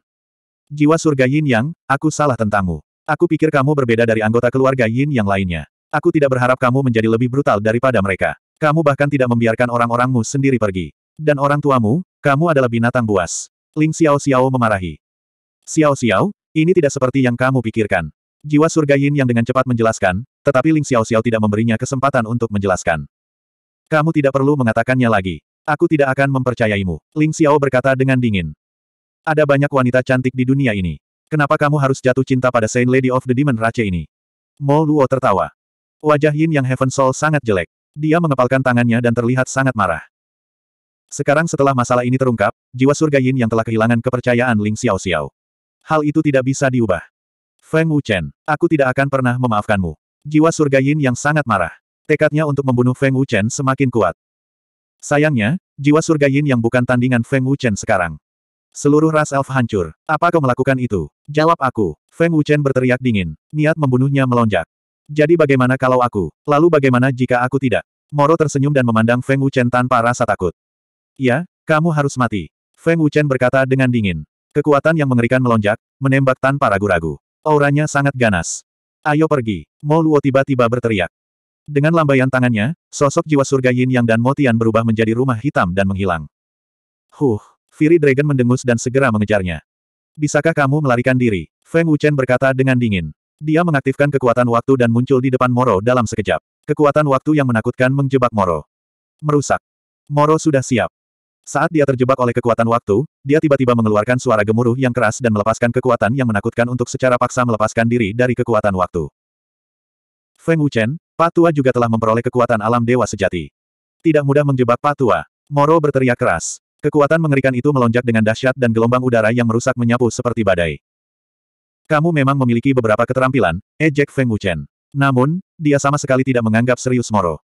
Speaker 1: Jiwa surga Yin Yang, aku salah tentangmu. Aku pikir kamu berbeda dari anggota keluarga Yin yang lainnya. Aku tidak berharap kamu menjadi lebih brutal daripada mereka. Kamu bahkan tidak membiarkan orang-orangmu sendiri pergi. Dan orang tuamu, kamu adalah binatang buas. Ling Xiao Xiao memarahi. Xiao Xiao, ini tidak seperti yang kamu pikirkan. Jiwa surga Yin yang dengan cepat menjelaskan, tetapi Ling Xiao Xiao tidak memberinya kesempatan untuk menjelaskan. Kamu tidak perlu mengatakannya lagi. Aku tidak akan mempercayaimu. Ling Xiao berkata dengan dingin. Ada banyak wanita cantik di dunia ini. Kenapa kamu harus jatuh cinta pada Saint Lady of the Demon Rache ini? Mo Luo tertawa. Wajah Yin yang Heaven Soul sangat jelek. Dia mengepalkan tangannya dan terlihat sangat marah. Sekarang setelah masalah ini terungkap, jiwa surga Yin yang telah kehilangan kepercayaan Ling Xiao Xiao. Hal itu tidak bisa diubah. Feng Wuchen, aku tidak akan pernah memaafkanmu. Jiwa surga Yin yang sangat marah. Tekadnya untuk membunuh Feng Wuchen semakin kuat. Sayangnya, jiwa surga Yin yang bukan tandingan Feng Wuchen sekarang. Seluruh ras elf hancur. Apa kau melakukan itu? Jawab aku. Feng Wuchen berteriak dingin. Niat membunuhnya melonjak. Jadi bagaimana kalau aku? Lalu bagaimana jika aku tidak? Moro tersenyum dan memandang Feng Wuchen tanpa rasa takut. Ya, kamu harus mati. Feng Wuchen berkata dengan dingin. Kekuatan yang mengerikan melonjak, menembak tanpa ragu-ragu. Auranya sangat ganas. Ayo pergi. Mo Luo tiba-tiba berteriak. Dengan lambaian tangannya, sosok jiwa surga Yin Yang dan Motian berubah menjadi rumah hitam dan menghilang. Huh, Fury Dragon mendengus dan segera mengejarnya. Bisakah kamu melarikan diri? Feng Wuchen berkata dengan dingin. Dia mengaktifkan kekuatan waktu dan muncul di depan Moro dalam sekejap. Kekuatan waktu yang menakutkan menjebak Moro. Merusak. Moro sudah siap. Saat dia terjebak oleh kekuatan waktu, dia tiba-tiba mengeluarkan suara gemuruh yang keras dan melepaskan kekuatan yang menakutkan untuk secara paksa melepaskan diri dari kekuatan waktu. Feng Wuchen, Patua juga telah memperoleh kekuatan alam dewa sejati. Tidak mudah menjebak Patua. Moro berteriak keras. Kekuatan mengerikan itu melonjak dengan dahsyat dan gelombang udara yang merusak menyapu seperti badai. Kamu memang memiliki beberapa keterampilan, ejek eh, Feng Wuchen. Namun, dia sama sekali tidak menganggap serius Moro.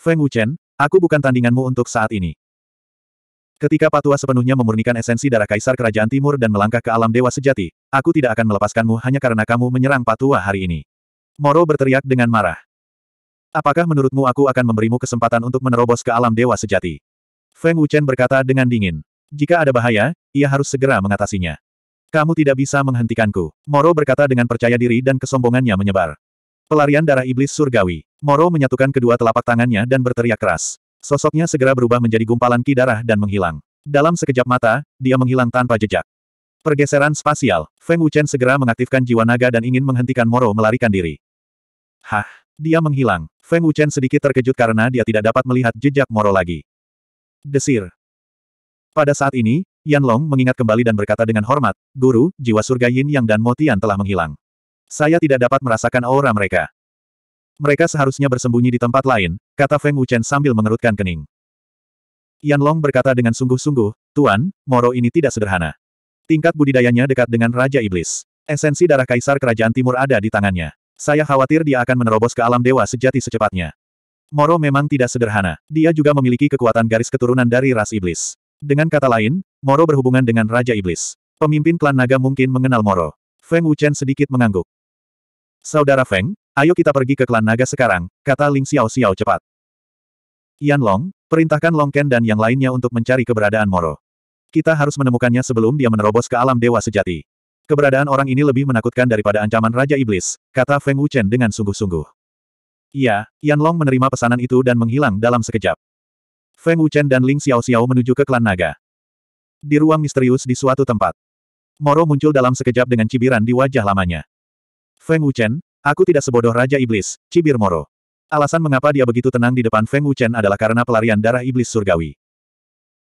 Speaker 1: Feng Wuchen, aku bukan tandinganmu untuk saat ini. Ketika patua sepenuhnya memurnikan esensi darah kaisar kerajaan timur dan melangkah ke alam dewa sejati, aku tidak akan melepaskanmu hanya karena kamu menyerang patua hari ini. Moro berteriak dengan marah. Apakah menurutmu aku akan memberimu kesempatan untuk menerobos ke alam dewa sejati? Feng Wuchen berkata dengan dingin. Jika ada bahaya, ia harus segera mengatasinya. Kamu tidak bisa menghentikanku. Moro berkata dengan percaya diri dan kesombongannya menyebar. Pelarian darah iblis surgawi. Moro menyatukan kedua telapak tangannya dan berteriak keras. Sosoknya segera berubah menjadi gumpalan ki darah dan menghilang. Dalam sekejap mata, dia menghilang tanpa jejak. Pergeseran spasial, Feng Wuchen segera mengaktifkan jiwa naga dan ingin menghentikan Moro melarikan diri. Hah, dia menghilang. Feng Wuchen sedikit terkejut karena dia tidak dapat melihat jejak Moro lagi. Desir. Pada saat ini, Yan Long mengingat kembali dan berkata dengan hormat, Guru, jiwa surga Yin Yang dan Motian telah menghilang. Saya tidak dapat merasakan aura mereka. Mereka seharusnya bersembunyi di tempat lain, kata Feng Wuchen sambil mengerutkan kening. Yan Long berkata dengan sungguh-sungguh, Tuan, Moro ini tidak sederhana. Tingkat budidayanya dekat dengan Raja Iblis. Esensi darah Kaisar Kerajaan Timur ada di tangannya. Saya khawatir dia akan menerobos ke alam dewa sejati secepatnya. Moro memang tidak sederhana. Dia juga memiliki kekuatan garis keturunan dari ras iblis. Dengan kata lain, Moro berhubungan dengan Raja Iblis. Pemimpin klan naga mungkin mengenal Moro. Feng Wuchen sedikit mengangguk. Saudara Feng, ayo kita pergi ke klan naga sekarang, kata Ling Xiao Xiao cepat. Yan Long, perintahkan Long Ken dan yang lainnya untuk mencari keberadaan Moro. Kita harus menemukannya sebelum dia menerobos ke alam dewa sejati. Keberadaan orang ini lebih menakutkan daripada ancaman Raja Iblis, kata Feng Wuchen dengan sungguh-sungguh. Iya, Yan Long menerima pesanan itu dan menghilang dalam sekejap. Feng Wuchen dan Ling Xiao Xiao menuju ke klan naga. Di ruang misterius di suatu tempat. Moro muncul dalam sekejap dengan cibiran di wajah lamanya. Feng Wuchen, aku tidak sebodoh Raja Iblis, cibir Moro. Alasan mengapa dia begitu tenang di depan Feng Wuchen adalah karena pelarian darah iblis surgawi.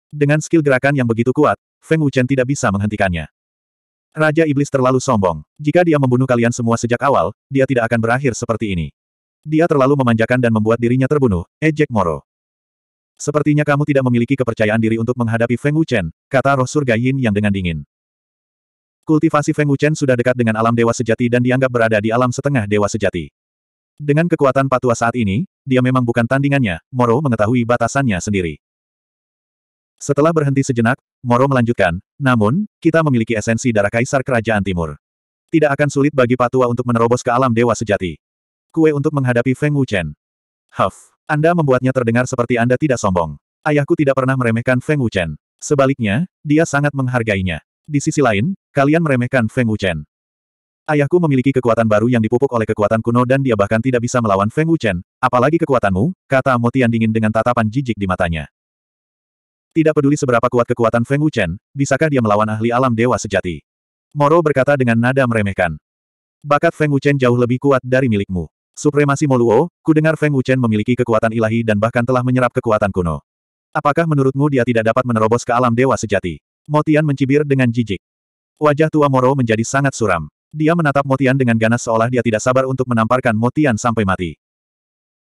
Speaker 1: Dengan skill gerakan yang begitu kuat, Feng Wuchen tidak bisa menghentikannya. Raja Iblis terlalu sombong. Jika dia membunuh kalian semua sejak awal, dia tidak akan berakhir seperti ini. Dia terlalu memanjakan dan membuat dirinya terbunuh, ejek eh, Moro. Sepertinya kamu tidak memiliki kepercayaan diri untuk menghadapi Feng Wuchen, kata roh surga Yin yang dengan dingin. Kultivasi Feng Wuchen sudah dekat dengan alam dewa sejati dan dianggap berada di alam setengah dewa sejati. Dengan kekuatan patua saat ini, dia memang bukan tandingannya, Moro mengetahui batasannya sendiri. Setelah berhenti sejenak, Moro melanjutkan, namun, kita memiliki esensi darah kaisar kerajaan timur. Tidak akan sulit bagi patua untuk menerobos ke alam dewa sejati kue untuk menghadapi Feng Wuchen. Huff, Anda membuatnya terdengar seperti Anda tidak sombong. Ayahku tidak pernah meremehkan Feng Wuchen. Sebaliknya, dia sangat menghargainya. Di sisi lain, kalian meremehkan Feng Wuchen. Ayahku memiliki kekuatan baru yang dipupuk oleh kekuatan kuno dan dia bahkan tidak bisa melawan Feng Wuchen, apalagi kekuatanmu, kata Motian dingin dengan tatapan jijik di matanya. Tidak peduli seberapa kuat kekuatan Feng Wuchen, bisakah dia melawan ahli alam dewa sejati? Moro berkata dengan nada meremehkan. Bakat Feng Wuchen jauh lebih kuat dari milikmu. Supremasi Moluo, ku dengar Feng Wuchen memiliki kekuatan ilahi dan bahkan telah menyerap kekuatan kuno. Apakah menurutmu dia tidak dapat menerobos ke alam dewa sejati? Motian mencibir dengan jijik. Wajah tua Moro menjadi sangat suram. Dia menatap Motian dengan ganas seolah dia tidak sabar untuk menamparkan Motian sampai mati.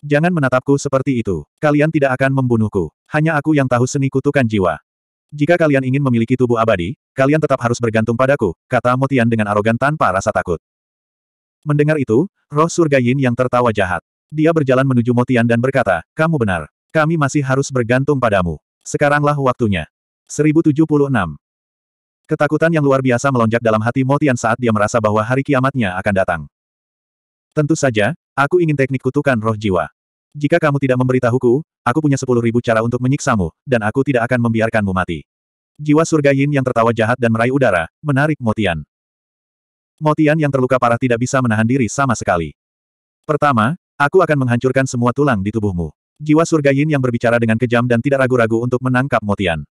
Speaker 1: Jangan menatapku seperti itu. Kalian tidak akan membunuhku. Hanya aku yang tahu seni kutukan jiwa. Jika kalian ingin memiliki tubuh abadi, kalian tetap harus bergantung padaku, kata Motian dengan arogan tanpa rasa takut. Mendengar itu, roh surga Yin yang tertawa jahat. Dia berjalan menuju Motian dan berkata, kamu benar. Kami masih harus bergantung padamu. Sekaranglah waktunya. 1076. Ketakutan yang luar biasa melonjak dalam hati Motian saat dia merasa bahwa hari kiamatnya akan datang. Tentu saja, aku ingin teknik kutukan roh jiwa. Jika kamu tidak memberitahuku, aku punya sepuluh ribu cara untuk menyiksamu, dan aku tidak akan membiarkanmu mati. Jiwa surga Yin yang tertawa jahat dan meraih udara, menarik Motian. Motian yang terluka parah tidak bisa menahan diri sama sekali. Pertama, aku akan menghancurkan semua tulang di tubuhmu. Jiwa surga Yin yang berbicara dengan kejam dan tidak ragu-ragu untuk menangkap Motian.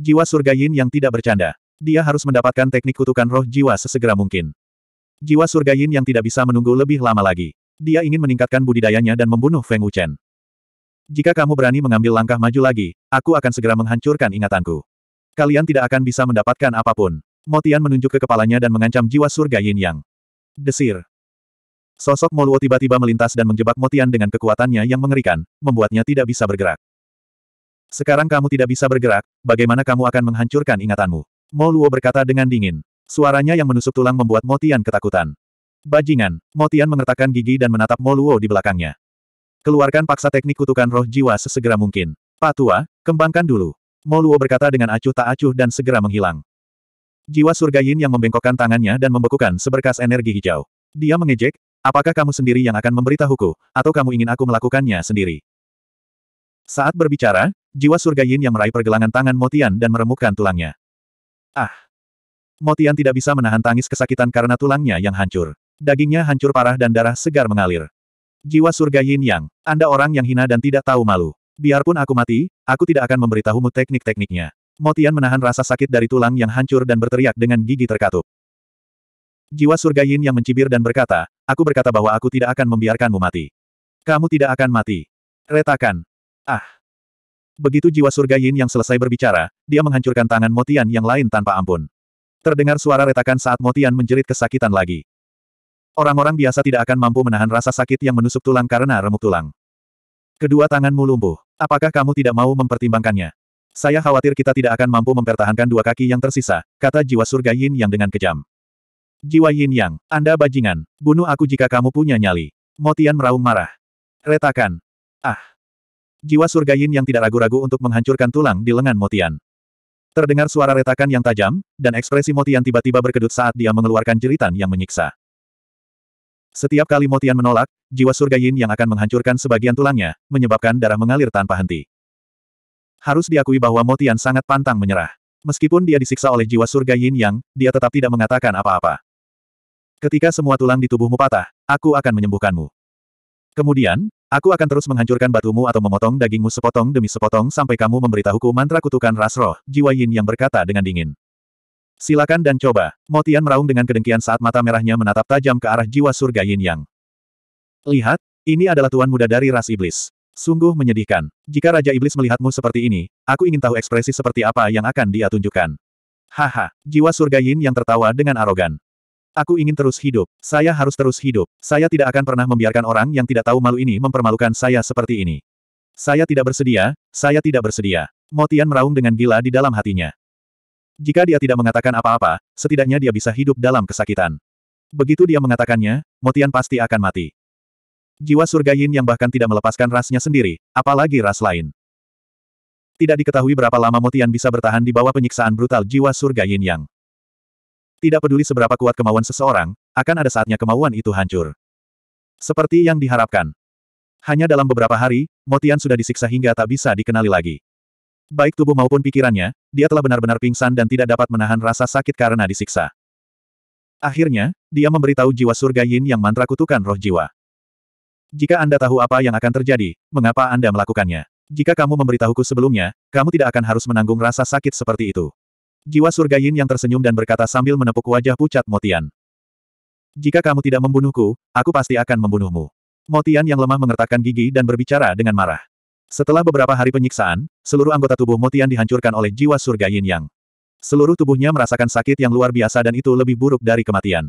Speaker 1: Jiwa surga Yin yang tidak bercanda. Dia harus mendapatkan teknik kutukan roh jiwa sesegera mungkin. Jiwa surga Yin yang tidak bisa menunggu lebih lama lagi. Dia ingin meningkatkan budidayanya dan membunuh Feng Wuchen. Jika kamu berani mengambil langkah maju lagi, aku akan segera menghancurkan ingatanku. Kalian tidak akan bisa mendapatkan apapun. Motian menunjuk ke kepalanya dan mengancam jiwa surga Yin Yang. Desir. Sosok Moluo tiba-tiba melintas dan menjebak Motian dengan kekuatannya yang mengerikan, membuatnya tidak bisa bergerak. Sekarang kamu tidak bisa bergerak, bagaimana kamu akan menghancurkan ingatanmu? Moluo berkata dengan dingin. Suaranya yang menusuk tulang membuat Motian ketakutan. Bajingan, Motian mengertakkan gigi dan menatap Moluo di belakangnya. Keluarkan paksa teknik kutukan roh jiwa sesegera mungkin. Patua, kembangkan dulu. Moluo berkata dengan acuh tak acuh dan segera menghilang. Jiwa surga Yin yang membengkokkan tangannya dan membekukan seberkas energi hijau. Dia mengejek, apakah kamu sendiri yang akan memberitahuku, atau kamu ingin aku melakukannya sendiri? Saat berbicara, jiwa surga Yin yang meraih pergelangan tangan Motian dan meremukkan tulangnya. Ah! Motian tidak bisa menahan tangis kesakitan karena tulangnya yang hancur. Dagingnya hancur parah dan darah segar mengalir. Jiwa surga Yin Yang, Anda orang yang hina dan tidak tahu malu. Biarpun aku mati, aku tidak akan memberitahumu teknik-tekniknya. Motian menahan rasa sakit dari tulang yang hancur dan berteriak dengan gigi terkatup. Jiwa surga Yin yang mencibir dan berkata, aku berkata bahwa aku tidak akan membiarkanmu mati. Kamu tidak akan mati. Retakan. Ah. Begitu jiwa surga Yin yang selesai berbicara, dia menghancurkan tangan Motian yang lain tanpa ampun. Terdengar suara retakan saat Motian menjerit kesakitan lagi. Orang-orang biasa tidak akan mampu menahan rasa sakit yang menusuk tulang karena remuk tulang. Kedua tanganmu lumpuh. Apakah kamu tidak mau mempertimbangkannya? Saya khawatir kita tidak akan mampu mempertahankan dua kaki yang tersisa, kata jiwa surga Yin Yang dengan kejam. Jiwa Yin Yang, Anda bajingan, bunuh aku jika kamu punya nyali. Motian meraung marah. Retakan. Ah. Jiwa surga Yin Yang tidak ragu-ragu untuk menghancurkan tulang di lengan Motian. Terdengar suara retakan yang tajam, dan ekspresi Motian tiba-tiba berkedut saat dia mengeluarkan jeritan yang menyiksa. Setiap kali Motian menolak, jiwa surga Yin yang akan menghancurkan sebagian tulangnya, menyebabkan darah mengalir tanpa henti. Harus diakui bahwa Motian sangat pantang menyerah. Meskipun dia disiksa oleh jiwa surga Yin Yang, dia tetap tidak mengatakan apa-apa. Ketika semua tulang di tubuhmu patah, aku akan menyembuhkanmu. Kemudian, aku akan terus menghancurkan batumu atau memotong dagingmu sepotong demi sepotong sampai kamu memberitahuku mantra kutukan ras roh, jiwa Yin yang berkata dengan dingin. Silakan dan coba. Motian meraung dengan kedengkian saat mata merahnya menatap tajam ke arah jiwa surga Yin Yang. Lihat, ini adalah tuan muda dari ras iblis. Sungguh menyedihkan. Jika Raja Iblis melihatmu seperti ini, aku ingin tahu ekspresi seperti apa yang akan dia tunjukkan. Haha, jiwa surga Yin yang tertawa dengan arogan. Aku ingin terus hidup. Saya harus terus hidup. Saya tidak akan pernah membiarkan orang yang tidak tahu malu ini mempermalukan saya seperti ini. Saya tidak bersedia, saya tidak bersedia. Motian meraung dengan gila di dalam hatinya. Jika dia tidak mengatakan apa-apa, setidaknya dia bisa hidup dalam kesakitan. Begitu dia mengatakannya, Motian pasti akan mati. Jiwa surga Yin yang bahkan tidak melepaskan rasnya sendiri, apalagi ras lain. Tidak diketahui berapa lama Motian bisa bertahan di bawah penyiksaan brutal jiwa surga Yin Yang. Tidak peduli seberapa kuat kemauan seseorang, akan ada saatnya kemauan itu hancur. Seperti yang diharapkan. Hanya dalam beberapa hari, Motian sudah disiksa hingga tak bisa dikenali lagi. Baik tubuh maupun pikirannya, dia telah benar-benar pingsan dan tidak dapat menahan rasa sakit karena disiksa. Akhirnya, dia memberitahu jiwa surga Yin yang mantra kutukan roh jiwa. Jika Anda tahu apa yang akan terjadi, mengapa Anda melakukannya? Jika kamu memberitahuku sebelumnya, kamu tidak akan harus menanggung rasa sakit seperti itu. Jiwa surga Yin yang tersenyum dan berkata sambil menepuk wajah pucat Motian. Jika kamu tidak membunuhku, aku pasti akan membunuhmu. Motian yang lemah mengertakkan gigi dan berbicara dengan marah. Setelah beberapa hari penyiksaan, seluruh anggota tubuh Motian dihancurkan oleh jiwa surga Yin Yang. Seluruh tubuhnya merasakan sakit yang luar biasa dan itu lebih buruk dari kematian.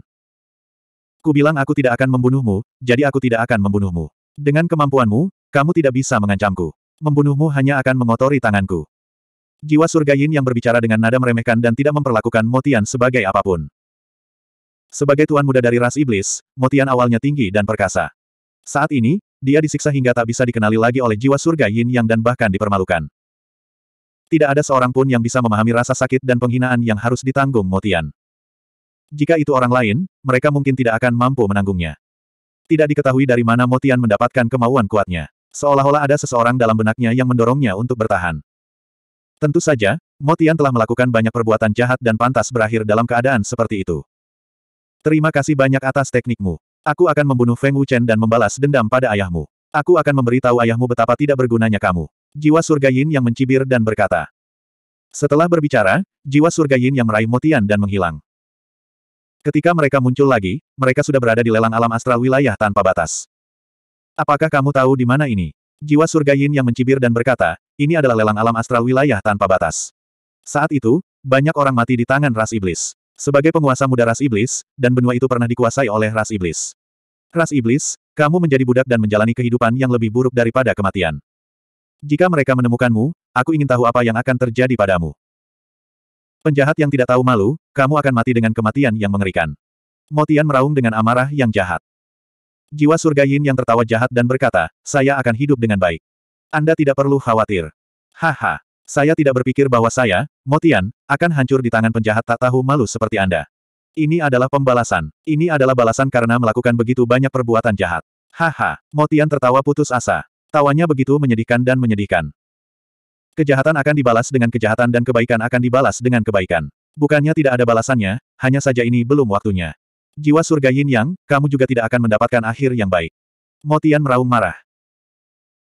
Speaker 1: Ku bilang aku tidak akan membunuhmu, jadi aku tidak akan membunuhmu. Dengan kemampuanmu, kamu tidak bisa mengancamku. Membunuhmu hanya akan mengotori tanganku. Jiwa surga Yin yang berbicara dengan nada meremehkan dan tidak memperlakukan Motian sebagai apapun. Sebagai tuan muda dari ras iblis, Motian awalnya tinggi dan perkasa. Saat ini, dia disiksa hingga tak bisa dikenali lagi oleh jiwa surga Yin yang dan bahkan dipermalukan. Tidak ada seorang pun yang bisa memahami rasa sakit dan penghinaan yang harus ditanggung Motian. Jika itu orang lain, mereka mungkin tidak akan mampu menanggungnya. Tidak diketahui dari mana Motian mendapatkan kemauan kuatnya. Seolah-olah ada seseorang dalam benaknya yang mendorongnya untuk bertahan. Tentu saja, Motian telah melakukan banyak perbuatan jahat dan pantas berakhir dalam keadaan seperti itu. Terima kasih banyak atas teknikmu. Aku akan membunuh Feng Wuchen dan membalas dendam pada ayahmu. Aku akan memberitahu ayahmu betapa tidak bergunanya kamu. Jiwa surga Yin yang mencibir dan berkata. Setelah berbicara, jiwa surga Yin yang meraih Motian dan menghilang. Ketika mereka muncul lagi, mereka sudah berada di lelang alam astral wilayah tanpa batas. Apakah kamu tahu di mana ini? Jiwa surga Yin yang mencibir dan berkata, ini adalah lelang alam astral wilayah tanpa batas. Saat itu, banyak orang mati di tangan ras iblis. Sebagai penguasa muda ras iblis, dan benua itu pernah dikuasai oleh ras iblis. Ras iblis, kamu menjadi budak dan menjalani kehidupan yang lebih buruk daripada kematian. Jika mereka menemukanmu, aku ingin tahu apa yang akan terjadi padamu. Penjahat yang tidak tahu malu, kamu akan mati dengan kematian yang mengerikan. Motian meraung dengan amarah yang jahat. Jiwa surga Yin yang tertawa jahat dan berkata, saya akan hidup dengan baik. Anda tidak perlu khawatir. Haha, saya tidak berpikir bahwa saya, Motian, akan hancur di tangan penjahat tak tahu malu seperti Anda. Ini adalah pembalasan. Ini adalah balasan karena melakukan begitu banyak perbuatan jahat. Haha, Motian tertawa putus asa. Tawanya begitu menyedihkan dan menyedihkan. Kejahatan akan dibalas dengan kejahatan dan kebaikan akan dibalas dengan kebaikan. Bukannya tidak ada balasannya, hanya saja ini belum waktunya. Jiwa surga yin yang, kamu juga tidak akan mendapatkan akhir yang baik. Motian meraung marah.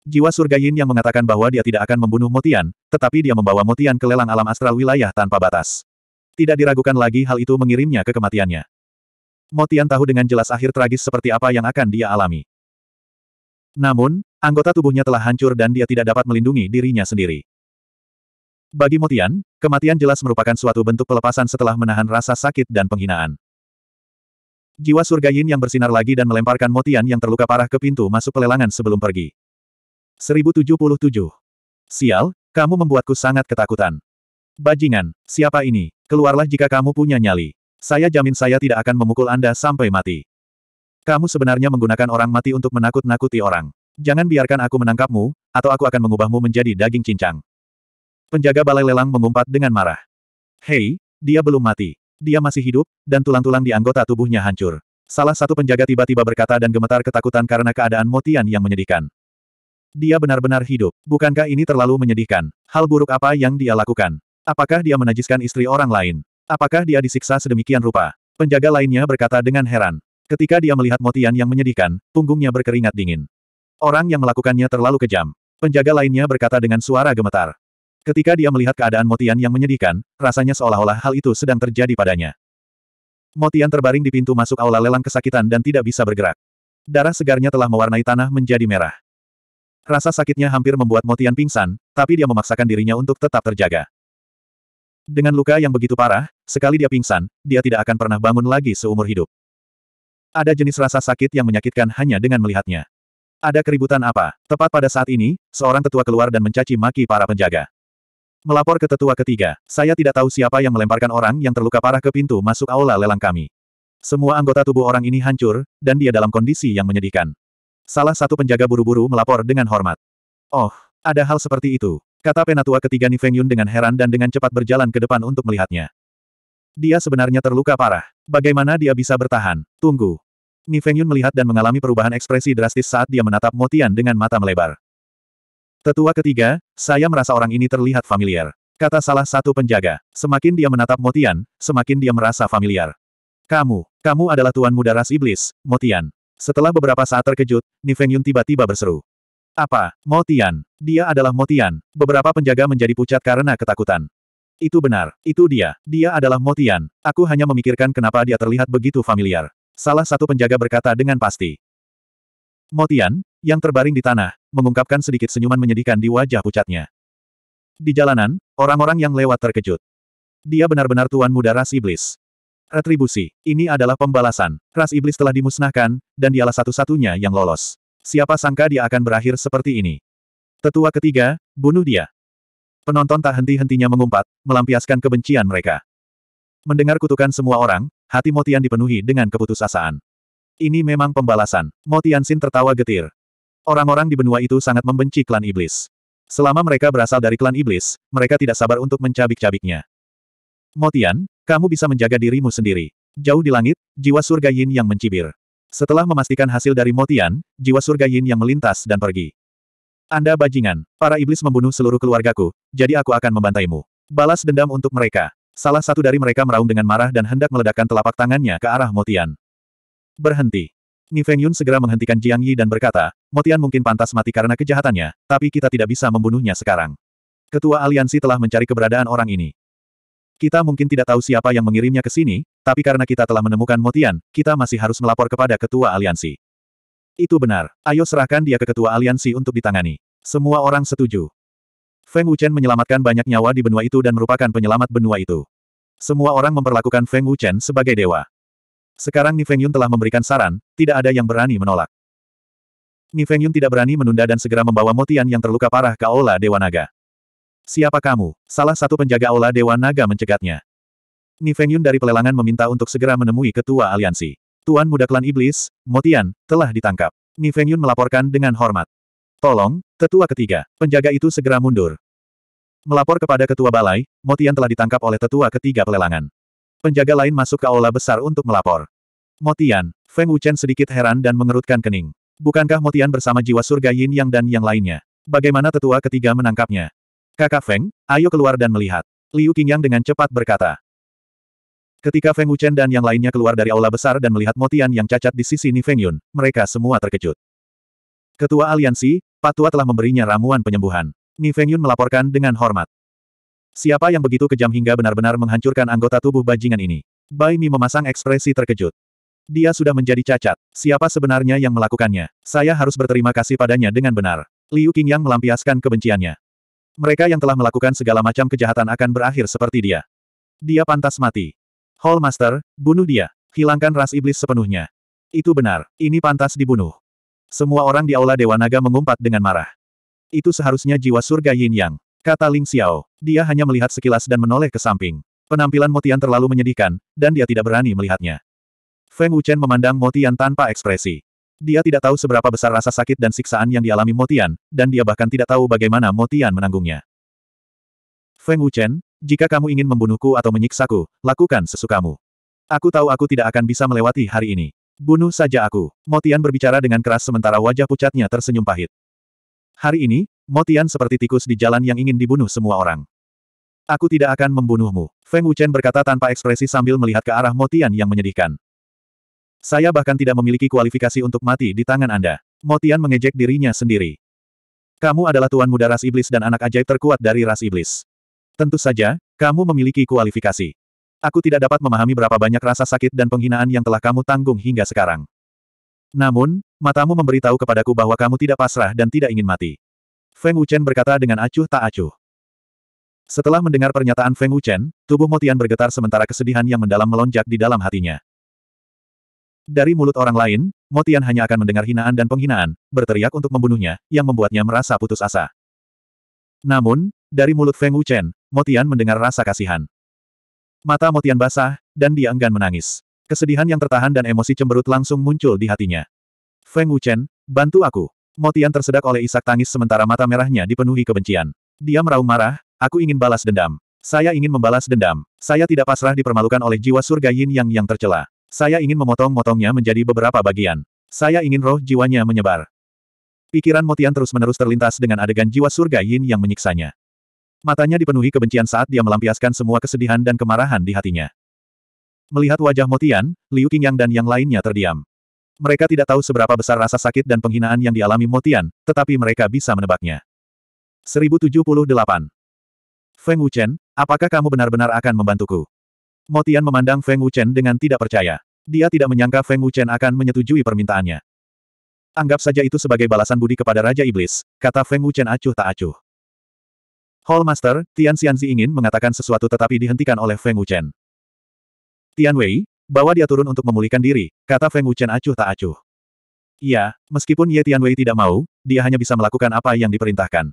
Speaker 1: Jiwa surga yin yang mengatakan bahwa dia tidak akan membunuh Motian, tetapi dia membawa Motian ke lelang alam astral wilayah tanpa batas. Tidak diragukan lagi hal itu mengirimnya ke kematiannya. Motian tahu dengan jelas akhir tragis seperti apa yang akan dia alami. Namun, anggota tubuhnya telah hancur dan dia tidak dapat melindungi dirinya sendiri. Bagi Motian, kematian jelas merupakan suatu bentuk pelepasan setelah menahan rasa sakit dan penghinaan. Jiwa surga Yin yang bersinar lagi dan melemparkan Motian yang terluka parah ke pintu masuk pelelangan sebelum pergi. 1077. Sial, kamu membuatku sangat ketakutan. Bajingan, siapa ini? Keluarlah jika kamu punya nyali. Saya jamin saya tidak akan memukul Anda sampai mati. Kamu sebenarnya menggunakan orang mati untuk menakut-nakuti orang. Jangan biarkan aku menangkapmu, atau aku akan mengubahmu menjadi daging cincang. Penjaga balai lelang mengumpat dengan marah. Hei, dia belum mati. Dia masih hidup, dan tulang-tulang di anggota tubuhnya hancur. Salah satu penjaga tiba-tiba berkata dan gemetar ketakutan karena keadaan Motian yang menyedihkan. Dia benar-benar hidup. Bukankah ini terlalu menyedihkan? Hal buruk apa yang dia lakukan? Apakah dia menajiskan istri orang lain? Apakah dia disiksa sedemikian rupa? Penjaga lainnya berkata dengan heran. Ketika dia melihat Motian yang menyedihkan, punggungnya berkeringat dingin. Orang yang melakukannya terlalu kejam. Penjaga lainnya berkata dengan suara gemetar. Ketika dia melihat keadaan Motian yang menyedihkan, rasanya seolah-olah hal itu sedang terjadi padanya. Motian terbaring di pintu masuk aula lelang kesakitan dan tidak bisa bergerak. Darah segarnya telah mewarnai tanah menjadi merah. Rasa sakitnya hampir membuat Motian pingsan, tapi dia memaksakan dirinya untuk tetap terjaga. Dengan luka yang begitu parah, sekali dia pingsan, dia tidak akan pernah bangun lagi seumur hidup. Ada jenis rasa sakit yang menyakitkan hanya dengan melihatnya. Ada keributan apa? Tepat pada saat ini, seorang tetua keluar dan mencaci maki para penjaga. Melapor ke tetua ketiga, saya tidak tahu siapa yang melemparkan orang yang terluka parah ke pintu masuk aula lelang kami. Semua anggota tubuh orang ini hancur, dan dia dalam kondisi yang menyedihkan. Salah satu penjaga buru-buru melapor dengan hormat. Oh, ada hal seperti itu, kata penatua ketiga Nifeng Yun dengan heran dan dengan cepat berjalan ke depan untuk melihatnya. Dia sebenarnya terluka parah. Bagaimana dia bisa bertahan? Tunggu, Nifeng Yun melihat dan mengalami perubahan ekspresi drastis saat dia menatap Motian dengan mata melebar. Tetua ketiga, saya merasa orang ini terlihat familiar. Kata salah satu penjaga. Semakin dia menatap Motian, semakin dia merasa familiar. Kamu, kamu adalah tuan muda ras iblis, Motian. Setelah beberapa saat terkejut, Nifeng Yun tiba-tiba berseru. Apa, Motian? Dia adalah Motian. Beberapa penjaga menjadi pucat karena ketakutan. Itu benar, itu dia. Dia adalah Motian. Aku hanya memikirkan kenapa dia terlihat begitu familiar. Salah satu penjaga berkata dengan pasti. Motian, yang terbaring di tanah, mengungkapkan sedikit senyuman menyedihkan di wajah pucatnya. Di jalanan, orang-orang yang lewat terkejut. Dia benar-benar tuan muda ras iblis. Retribusi, ini adalah pembalasan. Ras iblis telah dimusnahkan, dan dialah satu-satunya yang lolos. Siapa sangka dia akan berakhir seperti ini. Tetua ketiga, bunuh dia. Penonton tak henti-hentinya mengumpat, melampiaskan kebencian mereka. Mendengar kutukan semua orang, hati Motian dipenuhi dengan keputusasaan. Ini memang pembalasan. Motian Sin tertawa getir. Orang-orang di benua itu sangat membenci klan iblis. Selama mereka berasal dari klan iblis, mereka tidak sabar untuk mencabik-cabiknya. Motian, kamu bisa menjaga dirimu sendiri. Jauh di langit, jiwa surga Yin yang mencibir. Setelah memastikan hasil dari Motian, jiwa surga Yin yang melintas dan pergi. Anda bajingan, para iblis membunuh seluruh keluargaku, jadi aku akan membantaimu. Balas dendam untuk mereka. Salah satu dari mereka meraung dengan marah dan hendak meledakkan telapak tangannya ke arah Motian. Berhenti. Ni Feng Yun segera menghentikan Jiang Yi dan berkata, Motian mungkin pantas mati karena kejahatannya, tapi kita tidak bisa membunuhnya sekarang. Ketua aliansi telah mencari keberadaan orang ini. Kita mungkin tidak tahu siapa yang mengirimnya ke sini, tapi karena kita telah menemukan Motian, kita masih harus melapor kepada ketua aliansi. Itu benar. Ayo serahkan dia ke ketua aliansi untuk ditangani. Semua orang setuju. Feng Wuchen menyelamatkan banyak nyawa di benua itu dan merupakan penyelamat benua itu. Semua orang memperlakukan Feng Wuchen sebagai dewa. Sekarang Nifeng Yun telah memberikan saran, tidak ada yang berani menolak. Nifeng Yun tidak berani menunda dan segera membawa Motian yang terluka parah ke Aula Dewa Naga. Siapa kamu? Salah satu penjaga Aula Dewa Naga mencegatnya. Nifeng Yun dari pelelangan meminta untuk segera menemui ketua aliansi. Tuan muda klan iblis, Motian, telah ditangkap. Nifeng Yun melaporkan dengan hormat. Tolong, tetua ketiga, penjaga itu segera mundur. Melapor kepada ketua balai, Motian telah ditangkap oleh tetua ketiga pelelangan. Penjaga lain masuk ke aula besar untuk melapor. Motian, Feng Wuchen sedikit heran dan mengerutkan kening. Bukankah Motian bersama jiwa surga Yin Yang dan yang lainnya? Bagaimana tetua ketiga menangkapnya? Kakak Feng, ayo keluar dan melihat. Liu Qingyang dengan cepat berkata. Ketika Feng Wuchen dan yang lainnya keluar dari aula besar dan melihat Motian yang cacat di sisi Ni Feng Yun, mereka semua terkejut. Ketua aliansi, Patua telah memberinya ramuan penyembuhan. Ni Feng Yun melaporkan dengan hormat. Siapa yang begitu kejam hingga benar-benar menghancurkan anggota tubuh bajingan ini? Bai Mi memasang ekspresi terkejut. Dia sudah menjadi cacat. Siapa sebenarnya yang melakukannya? Saya harus berterima kasih padanya dengan benar. Liu Qingyang melampiaskan kebenciannya. Mereka yang telah melakukan segala macam kejahatan akan berakhir seperti dia. Dia pantas mati. Hall Master, bunuh dia. Hilangkan ras iblis sepenuhnya. Itu benar, ini pantas dibunuh. Semua orang di aula Dewa Naga mengumpat dengan marah. Itu seharusnya jiwa surga Yin Yang. Kata Ling Xiao. Dia hanya melihat sekilas dan menoleh ke samping. Penampilan Motian terlalu menyedihkan, dan dia tidak berani melihatnya. Feng Wuchen memandang Motian tanpa ekspresi. Dia tidak tahu seberapa besar rasa sakit dan siksaan yang dialami Motian, dan dia bahkan tidak tahu bagaimana Motian menanggungnya. Feng Wuchen, jika kamu ingin membunuhku atau menyiksaku, lakukan sesukamu. Aku tahu aku tidak akan bisa melewati hari ini. Bunuh saja aku. Motian berbicara dengan keras sementara wajah pucatnya tersenyum pahit. Hari ini, Motian seperti tikus di jalan yang ingin dibunuh semua orang. Aku tidak akan membunuhmu. Feng Wuchen berkata tanpa ekspresi sambil melihat ke arah Motian yang menyedihkan. Saya bahkan tidak memiliki kualifikasi untuk mati di tangan Anda. Motian mengejek dirinya sendiri. Kamu adalah tuan muda ras iblis dan anak ajaib terkuat dari ras iblis. Tentu saja, kamu memiliki kualifikasi. Aku tidak dapat memahami berapa banyak rasa sakit dan penghinaan yang telah kamu tanggung hingga sekarang. Namun, matamu memberitahu kepadaku bahwa kamu tidak pasrah dan tidak ingin mati. Feng Wuchen berkata dengan acuh tak acuh. Setelah mendengar pernyataan Feng Wuchen, tubuh Motian bergetar sementara kesedihan yang mendalam melonjak di dalam hatinya. Dari mulut orang lain, Motian hanya akan mendengar hinaan dan penghinaan, berteriak untuk membunuhnya, yang membuatnya merasa putus asa. Namun, dari mulut Feng Wuchen, Motian mendengar rasa kasihan. Mata Motian basah, dan dia enggan menangis. Kesedihan yang tertahan dan emosi cemberut langsung muncul di hatinya. Feng Wuchen, bantu aku. Motian tersedak oleh isak tangis sementara mata merahnya dipenuhi kebencian. Dia meraung marah, aku ingin balas dendam. Saya ingin membalas dendam. Saya tidak pasrah dipermalukan oleh jiwa surga yin yang yang tercela. Saya ingin memotong-motongnya menjadi beberapa bagian. Saya ingin roh jiwanya menyebar. Pikiran Motian terus-menerus terlintas dengan adegan jiwa surga yin yang menyiksanya. Matanya dipenuhi kebencian saat dia melampiaskan semua kesedihan dan kemarahan di hatinya. Melihat wajah Motian, Liu Qingyang dan yang lainnya terdiam. Mereka tidak tahu seberapa besar rasa sakit dan penghinaan yang dialami Motian, tetapi mereka bisa menebaknya. 1078. Feng Wuchen, apakah kamu benar-benar akan membantuku? Motian memandang Feng Wuchen dengan tidak percaya. Dia tidak menyangka Feng Wuchen akan menyetujui permintaannya. Anggap saja itu sebagai balasan budi kepada Raja Iblis, kata Feng Wuchen acuh tak acuh. Hall Master, Tian Xianzi ingin mengatakan sesuatu tetapi dihentikan oleh Feng Wuchen. Tian Wei, bahwa dia turun untuk memulihkan diri, kata Feng Wuchen acuh tak acuh. Ya, meskipun Ye Tianwei tidak mau, dia hanya bisa melakukan apa yang diperintahkan.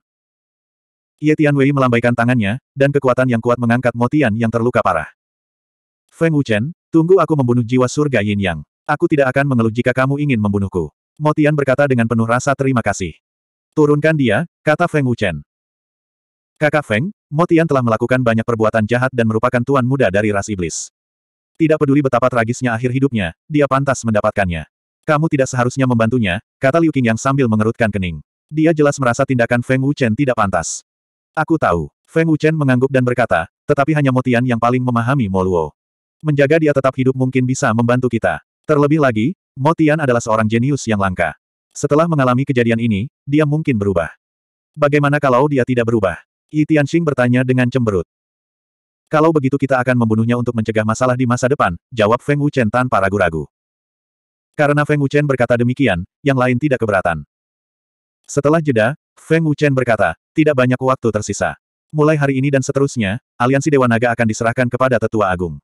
Speaker 1: Ye Tianwei melambaikan tangannya, dan kekuatan yang kuat mengangkat Motian yang terluka parah. Feng Wuchen, tunggu aku membunuh jiwa surga Yin Yang. Aku tidak akan mengeluh jika kamu ingin membunuhku. Motian berkata dengan penuh rasa terima kasih. Turunkan dia, kata Feng Wuchen. Kakak Feng, Motian telah melakukan banyak perbuatan jahat dan merupakan tuan muda dari ras iblis. Tidak peduli betapa tragisnya akhir hidupnya, dia pantas mendapatkannya. Kamu tidak seharusnya membantunya, kata Liu yang sambil mengerutkan kening. Dia jelas merasa tindakan Feng Wuchen tidak pantas. Aku tahu. Feng Wuchen mengangguk dan berkata, tetapi hanya Motian yang paling memahami Moluo. Menjaga dia tetap hidup mungkin bisa membantu kita. Terlebih lagi, Motian adalah seorang jenius yang langka. Setelah mengalami kejadian ini, dia mungkin berubah. Bagaimana kalau dia tidak berubah? Yi Tianxing bertanya dengan cemberut. Kalau begitu kita akan membunuhnya untuk mencegah masalah di masa depan, jawab Feng Wuchen tanpa ragu-ragu. Karena Feng Wuchen berkata demikian, yang lain tidak keberatan. Setelah jeda, Feng Wuchen berkata, tidak banyak waktu tersisa. Mulai hari ini dan seterusnya, aliansi Dewa Naga akan diserahkan kepada Tetua Agung.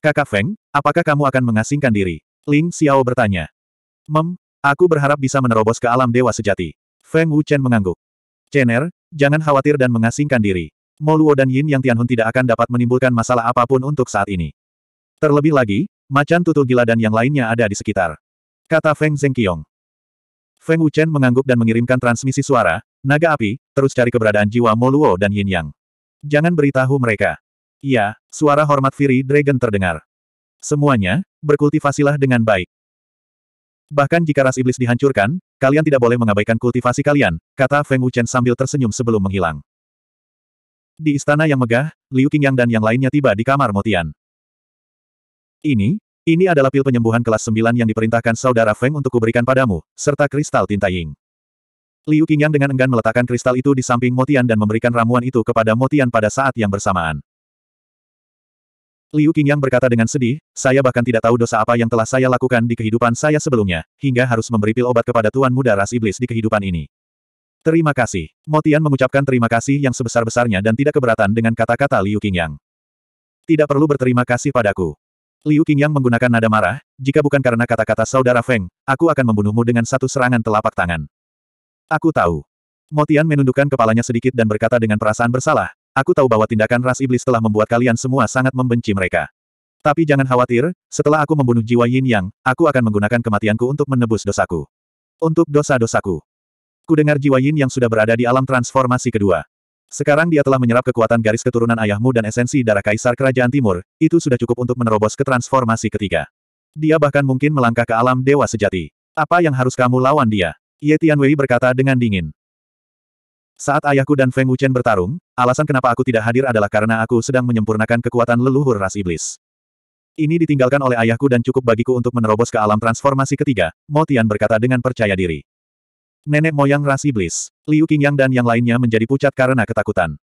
Speaker 1: Kakak Feng, apakah kamu akan mengasingkan diri? Ling Xiao bertanya. Mem, aku berharap bisa menerobos ke alam Dewa Sejati. Feng Wuchen mengangguk. Er, jangan khawatir dan mengasingkan diri. Moluo dan Yin Yang Tianhun tidak akan dapat menimbulkan masalah apapun untuk saat ini. Terlebih lagi, macan tutul gila dan yang lainnya ada di sekitar. Kata Feng Zhengqiong. Feng Wuchen mengangguk dan mengirimkan transmisi suara, naga api, terus cari keberadaan jiwa Moluo dan Yin Yang. Jangan beritahu mereka. Iya, suara hormat Firi Dragon terdengar. Semuanya, berkultivasilah dengan baik. Bahkan jika ras iblis dihancurkan, kalian tidak boleh mengabaikan kultivasi kalian, kata Feng Wuchen sambil tersenyum sebelum menghilang. Di istana yang megah, Liu Qingyang dan yang lainnya tiba di kamar Motian. Ini, ini adalah pil penyembuhan kelas 9 yang diperintahkan saudara Feng untuk kuberikan padamu, serta kristal tinta Ying. Liu Qingyang dengan enggan meletakkan kristal itu di samping Motian dan memberikan ramuan itu kepada Motian pada saat yang bersamaan. Liu Qingyang berkata dengan sedih, saya bahkan tidak tahu dosa apa yang telah saya lakukan di kehidupan saya sebelumnya, hingga harus memberi pil obat kepada tuan muda ras iblis di kehidupan ini. Terima kasih. Motian mengucapkan terima kasih yang sebesar-besarnya dan tidak keberatan dengan kata-kata Liu Qingyang. Tidak perlu berterima kasih padaku. Liu Qingyang menggunakan nada marah, jika bukan karena kata-kata saudara Feng, aku akan membunuhmu dengan satu serangan telapak tangan. Aku tahu. Motian menundukkan kepalanya sedikit dan berkata dengan perasaan bersalah, aku tahu bahwa tindakan ras iblis telah membuat kalian semua sangat membenci mereka. Tapi jangan khawatir, setelah aku membunuh jiwa Yin Yang, aku akan menggunakan kematianku untuk menebus dosaku. Untuk dosa-dosaku. Ku dengar jiwa Yin yang sudah berada di alam transformasi kedua. Sekarang dia telah menyerap kekuatan garis keturunan ayahmu dan esensi darah kaisar kerajaan timur, itu sudah cukup untuk menerobos ke transformasi ketiga. Dia bahkan mungkin melangkah ke alam dewa sejati. Apa yang harus kamu lawan dia? Ye Tianwei berkata dengan dingin. Saat ayahku dan Feng Wuchen bertarung, alasan kenapa aku tidak hadir adalah karena aku sedang menyempurnakan kekuatan leluhur ras iblis. Ini ditinggalkan oleh ayahku dan cukup bagiku untuk menerobos ke alam transformasi ketiga, Mo Tian berkata dengan percaya diri. Nenek moyang ras iblis. Liu Qingyang dan yang lainnya menjadi pucat karena ketakutan.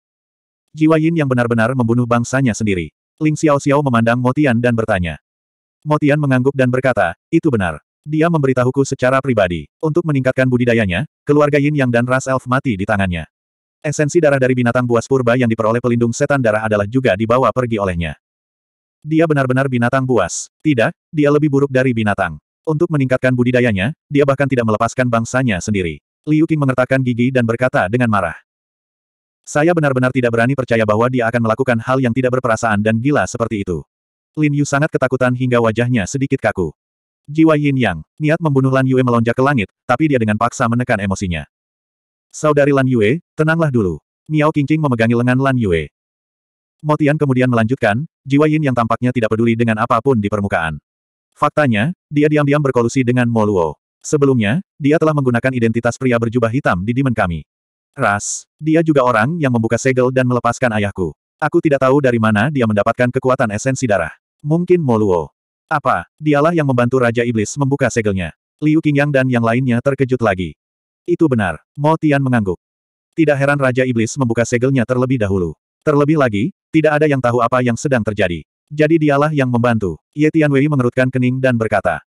Speaker 1: Jiwa Yin yang benar-benar membunuh bangsanya sendiri. Ling Xiao Xiao memandang Motian dan bertanya. Motian mengangguk dan berkata, itu benar. Dia memberitahuku secara pribadi. Untuk meningkatkan budidayanya, keluarga Yin Yang dan ras elf mati di tangannya. Esensi darah dari binatang buas purba yang diperoleh pelindung setan darah adalah juga dibawa pergi olehnya. Dia benar-benar binatang buas. Tidak, dia lebih buruk dari binatang. Untuk meningkatkan budidayanya, dia bahkan tidak melepaskan bangsanya sendiri. Liu Qing mengertakkan gigi dan berkata dengan marah. Saya benar-benar tidak berani percaya bahwa dia akan melakukan hal yang tidak berperasaan dan gila seperti itu. Lin Yu sangat ketakutan hingga wajahnya sedikit kaku. Jiwa Yin Yang, niat membunuh Lan Yue melonjak ke langit, tapi dia dengan paksa menekan emosinya. Saudari Lan Yue, tenanglah dulu. Miao Qingqing memegangi lengan Lan Yue. Motian kemudian melanjutkan, jiwa Yin yang tampaknya tidak peduli dengan apapun di permukaan. Faktanya, dia diam-diam berkolusi dengan Moluo. Sebelumnya, dia telah menggunakan identitas pria berjubah hitam di dimen kami. Ras, dia juga orang yang membuka segel dan melepaskan ayahku. Aku tidak tahu dari mana dia mendapatkan kekuatan esensi darah. Mungkin Moluo. Apa, dialah yang membantu Raja Iblis membuka segelnya. Liu Qingyang dan yang lainnya terkejut lagi. Itu benar, Mo Tian mengangguk. Tidak heran Raja Iblis membuka segelnya terlebih dahulu. Terlebih lagi, tidak ada yang tahu apa yang sedang terjadi. Jadi dialah yang membantu. Ye Tianwei mengerutkan kening dan berkata.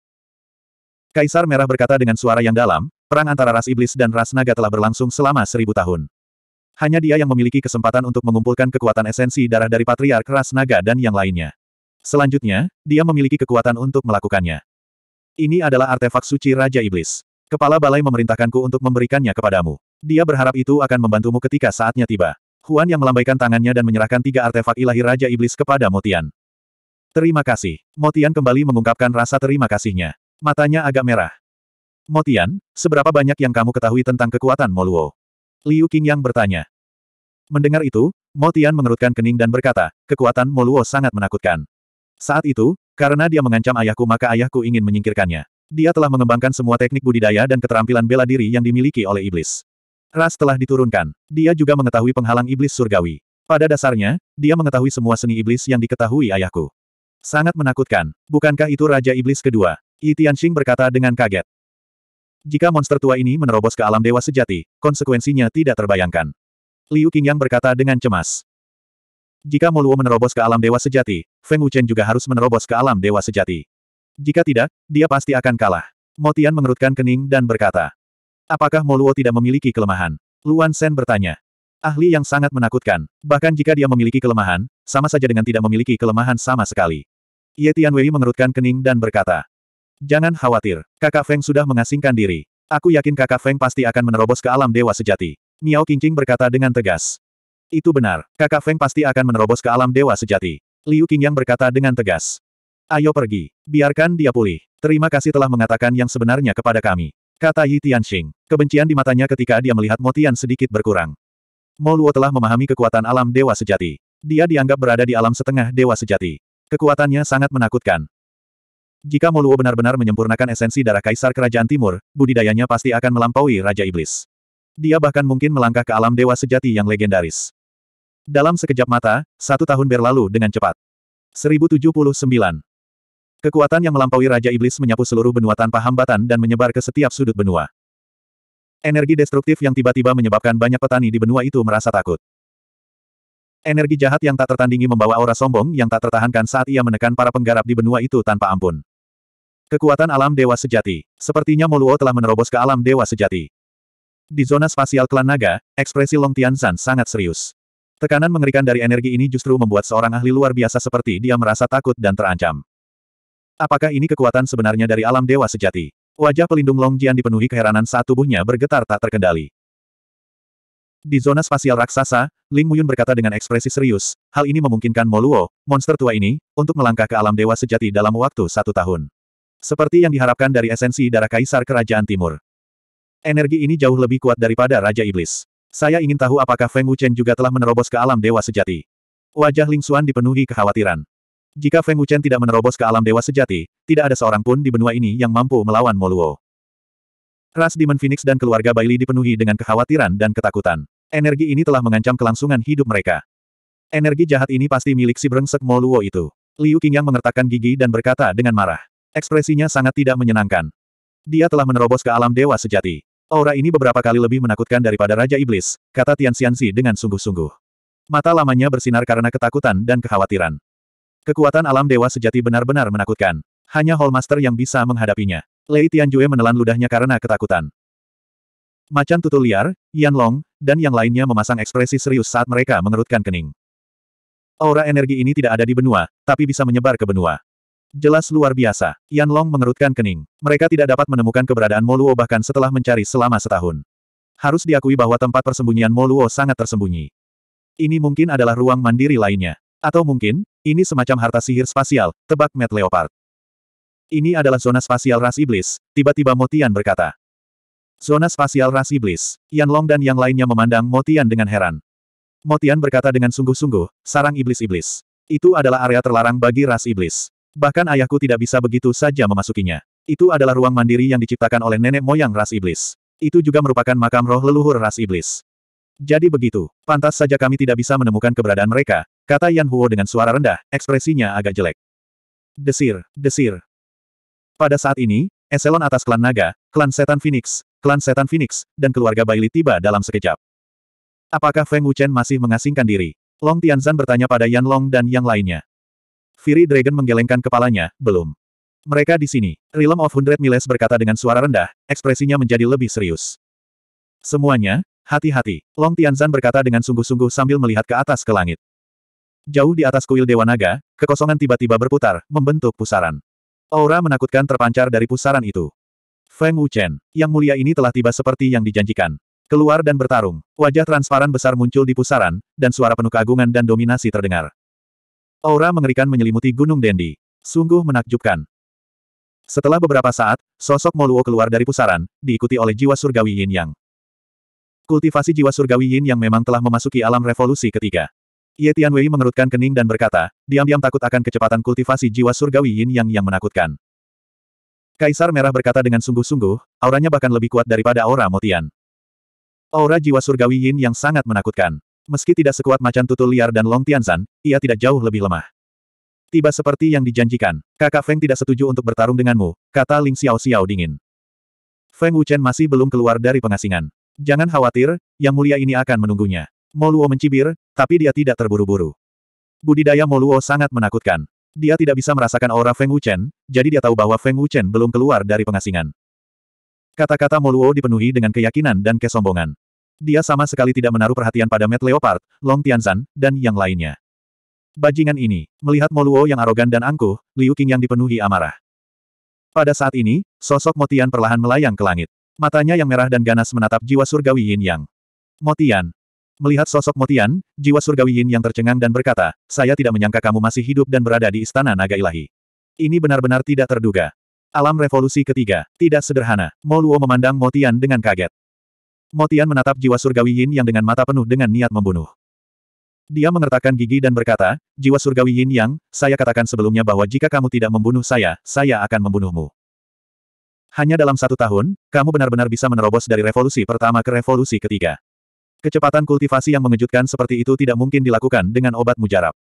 Speaker 1: Kaisar Merah berkata dengan suara yang dalam, perang antara ras iblis dan ras naga telah berlangsung selama seribu tahun. Hanya dia yang memiliki kesempatan untuk mengumpulkan kekuatan esensi darah dari patriark ras naga dan yang lainnya. Selanjutnya, dia memiliki kekuatan untuk melakukannya. Ini adalah artefak suci Raja Iblis. Kepala balai memerintahkanku untuk memberikannya kepadamu. Dia berharap itu akan membantumu ketika saatnya tiba. Huan yang melambaikan tangannya dan menyerahkan tiga artefak ilahi Raja Iblis kepada Mutian. Terima kasih. Motian kembali mengungkapkan rasa terima kasihnya. Matanya agak merah. Motian, seberapa banyak yang kamu ketahui tentang kekuatan Moluo? Liu King yang bertanya. Mendengar itu, Motian mengerutkan kening dan berkata, kekuatan Moluo sangat menakutkan. Saat itu, karena dia mengancam ayahku maka ayahku ingin menyingkirkannya. Dia telah mengembangkan semua teknik budidaya dan keterampilan bela diri yang dimiliki oleh iblis. Ras telah diturunkan. Dia juga mengetahui penghalang iblis surgawi. Pada dasarnya, dia mengetahui semua seni iblis yang diketahui ayahku. Sangat menakutkan, bukankah itu Raja Iblis kedua? Yi Tianxing berkata dengan kaget. Jika monster tua ini menerobos ke alam dewa sejati, konsekuensinya tidak terbayangkan. Liu Qingyang berkata dengan cemas. Jika Moluo menerobos ke alam dewa sejati, Feng Wuchen juga harus menerobos ke alam dewa sejati. Jika tidak, dia pasti akan kalah. Motian mengerutkan kening dan berkata. Apakah Moluo tidak memiliki kelemahan? Luan Sen bertanya. Ahli yang sangat menakutkan. Bahkan jika dia memiliki kelemahan, sama saja dengan tidak memiliki kelemahan sama sekali. Ye Tianwei mengerutkan kening dan berkata. Jangan khawatir, kakak Feng sudah mengasingkan diri. Aku yakin kakak Feng pasti akan menerobos ke alam dewa sejati. Miao Qingqing berkata dengan tegas. Itu benar, kakak Feng pasti akan menerobos ke alam dewa sejati. Liu Qingyang berkata dengan tegas. Ayo pergi, biarkan dia pulih. Terima kasih telah mengatakan yang sebenarnya kepada kami. Kata Yi Tianxing. Kebencian di matanya ketika dia melihat Motian sedikit berkurang. Moluo telah memahami kekuatan alam dewa sejati. Dia dianggap berada di alam setengah dewa sejati. Kekuatannya sangat menakutkan. Jika Moluo benar-benar menyempurnakan esensi darah kaisar kerajaan timur, budidayanya pasti akan melampaui Raja Iblis. Dia bahkan mungkin melangkah ke alam dewa sejati yang legendaris. Dalam sekejap mata, satu tahun berlalu dengan cepat. 1079. Kekuatan yang melampaui Raja Iblis menyapu seluruh benua tanpa hambatan dan menyebar ke setiap sudut benua. Energi destruktif yang tiba-tiba menyebabkan banyak petani di benua itu merasa takut. Energi jahat yang tak tertandingi membawa aura sombong yang tak tertahankan saat ia menekan para penggarap di benua itu tanpa ampun. Kekuatan alam dewa sejati. Sepertinya Moluo telah menerobos ke alam dewa sejati. Di zona spasial klan naga, ekspresi Long Tianzan sangat serius. Tekanan mengerikan dari energi ini justru membuat seorang ahli luar biasa seperti dia merasa takut dan terancam. Apakah ini kekuatan sebenarnya dari alam dewa sejati? Wajah pelindung Long Jian dipenuhi keheranan saat tubuhnya bergetar tak terkendali. Di zona spasial raksasa, Ling Muyun berkata dengan ekspresi serius, hal ini memungkinkan Moluo, monster tua ini, untuk melangkah ke alam dewa sejati dalam waktu satu tahun. Seperti yang diharapkan dari esensi darah kaisar kerajaan timur. Energi ini jauh lebih kuat daripada Raja Iblis. Saya ingin tahu apakah Feng Wuchen juga telah menerobos ke alam dewa sejati. Wajah Ling Xuan dipenuhi kekhawatiran. Jika Feng Wuchen tidak menerobos ke alam dewa sejati, tidak ada seorang pun di benua ini yang mampu melawan Moluo. Ras Demon Phoenix dan keluarga Bailey dipenuhi dengan kekhawatiran dan ketakutan. Energi ini telah mengancam kelangsungan hidup mereka. Energi jahat ini pasti milik si brengsek Moluo itu. Liu Qingyang mengertakkan gigi dan berkata dengan marah. Ekspresinya sangat tidak menyenangkan. Dia telah menerobos ke alam dewa sejati. Aura ini beberapa kali lebih menakutkan daripada Raja Iblis, kata Tian Xianzi dengan sungguh-sungguh. Mata lamanya bersinar karena ketakutan dan kekhawatiran. Kekuatan alam dewa sejati benar-benar menakutkan. Hanya Hallmaster yang bisa menghadapinya. Lei Tianjue menelan ludahnya karena ketakutan. Macan tutul liar, Yan Long, dan yang lainnya memasang ekspresi serius saat mereka mengerutkan kening. Aura energi ini tidak ada di benua, tapi bisa menyebar ke benua. Jelas luar biasa, Yan Long mengerutkan kening. Mereka tidak dapat menemukan keberadaan Moluo bahkan setelah mencari selama setahun. Harus diakui bahwa tempat persembunyian Moluo sangat tersembunyi. Ini mungkin adalah ruang mandiri lainnya. Atau mungkin, ini semacam harta sihir spasial, tebak Matt Leopard. Ini adalah zona spasial ras iblis, tiba-tiba Motian berkata. Zona spasial ras iblis, Yan Long dan yang lainnya memandang Motian dengan heran. Motian berkata dengan sungguh-sungguh, sarang iblis-iblis. Itu adalah area terlarang bagi ras iblis. Bahkan ayahku tidak bisa begitu saja memasukinya. Itu adalah ruang mandiri yang diciptakan oleh nenek moyang ras iblis. Itu juga merupakan makam roh leluhur ras iblis. Jadi begitu, pantas saja kami tidak bisa menemukan keberadaan mereka, Kata Yan Huo dengan suara rendah, ekspresinya agak jelek. Desir, desir. Pada saat ini, eselon atas klan naga, klan setan Phoenix, klan setan Phoenix, dan keluarga Baili tiba dalam sekejap. Apakah Feng Wuchen masih mengasingkan diri? Long Tianzan bertanya pada Yan Long dan yang lainnya. Fury Dragon menggelengkan kepalanya, belum. Mereka di sini. Realm of Hundred Miles berkata dengan suara rendah, ekspresinya menjadi lebih serius. Semuanya, hati-hati. Long Tianzan berkata dengan sungguh-sungguh sambil melihat ke atas ke langit. Jauh di atas kuil Dewa Naga, kekosongan tiba-tiba berputar, membentuk pusaran. Aura menakutkan terpancar dari pusaran itu. Feng Wuchen, yang mulia ini telah tiba seperti yang dijanjikan. Keluar dan bertarung, wajah transparan besar muncul di pusaran, dan suara penuh keagungan dan dominasi terdengar. Aura mengerikan menyelimuti Gunung Dendi. Sungguh menakjubkan. Setelah beberapa saat, sosok Moluo keluar dari pusaran, diikuti oleh jiwa surgawi Yin Yang. Kultivasi jiwa surgawi Yin Yang memang telah memasuki alam revolusi ketiga. Ye Tianwei mengerutkan kening dan berkata, diam-diam takut akan kecepatan kultivasi jiwa surgawi yin yang yang menakutkan. Kaisar Merah berkata dengan sungguh-sungguh, auranya bahkan lebih kuat daripada aura Motian. Aura jiwa surgawi yin yang sangat menakutkan. Meski tidak sekuat macan tutul liar dan Long Tianzan, ia tidak jauh lebih lemah. Tiba seperti yang dijanjikan, kakak Feng tidak setuju untuk bertarung denganmu, kata Ling Xiao Xiao dingin. Feng Wuchen masih belum keluar dari pengasingan. Jangan khawatir, yang mulia ini akan menunggunya. Moluo mencibir, tapi dia tidak terburu-buru. Budidaya Moluo sangat menakutkan. Dia tidak bisa merasakan aura Feng Wuchen, jadi dia tahu bahwa Feng Wuchen belum keluar dari pengasingan. Kata-kata Moluo dipenuhi dengan keyakinan dan kesombongan. Dia sama sekali tidak menaruh perhatian pada Matt Leopard, Long Tianzan, dan yang lainnya. Bajingan ini, melihat Moluo yang arogan dan angkuh, Liu Qing yang dipenuhi amarah. Pada saat ini, sosok Motian perlahan melayang ke langit. Matanya yang merah dan ganas menatap jiwa surgawi Yin Yang. Motian, Melihat sosok Motian, jiwa surgawi Yin yang tercengang dan berkata, saya tidak menyangka kamu masih hidup dan berada di istana naga ilahi. Ini benar-benar tidak terduga. Alam revolusi ketiga, tidak sederhana. Moluo memandang Motian dengan kaget. Motian menatap jiwa surgawi Yin yang dengan mata penuh dengan niat membunuh. Dia mengertakkan gigi dan berkata, jiwa surgawi Yin yang, saya katakan sebelumnya bahwa jika kamu tidak membunuh saya, saya akan membunuhmu. Hanya dalam satu tahun, kamu benar-benar bisa menerobos dari revolusi pertama ke revolusi ketiga. Kecepatan kultivasi yang mengejutkan seperti itu tidak mungkin dilakukan dengan obat mujarab.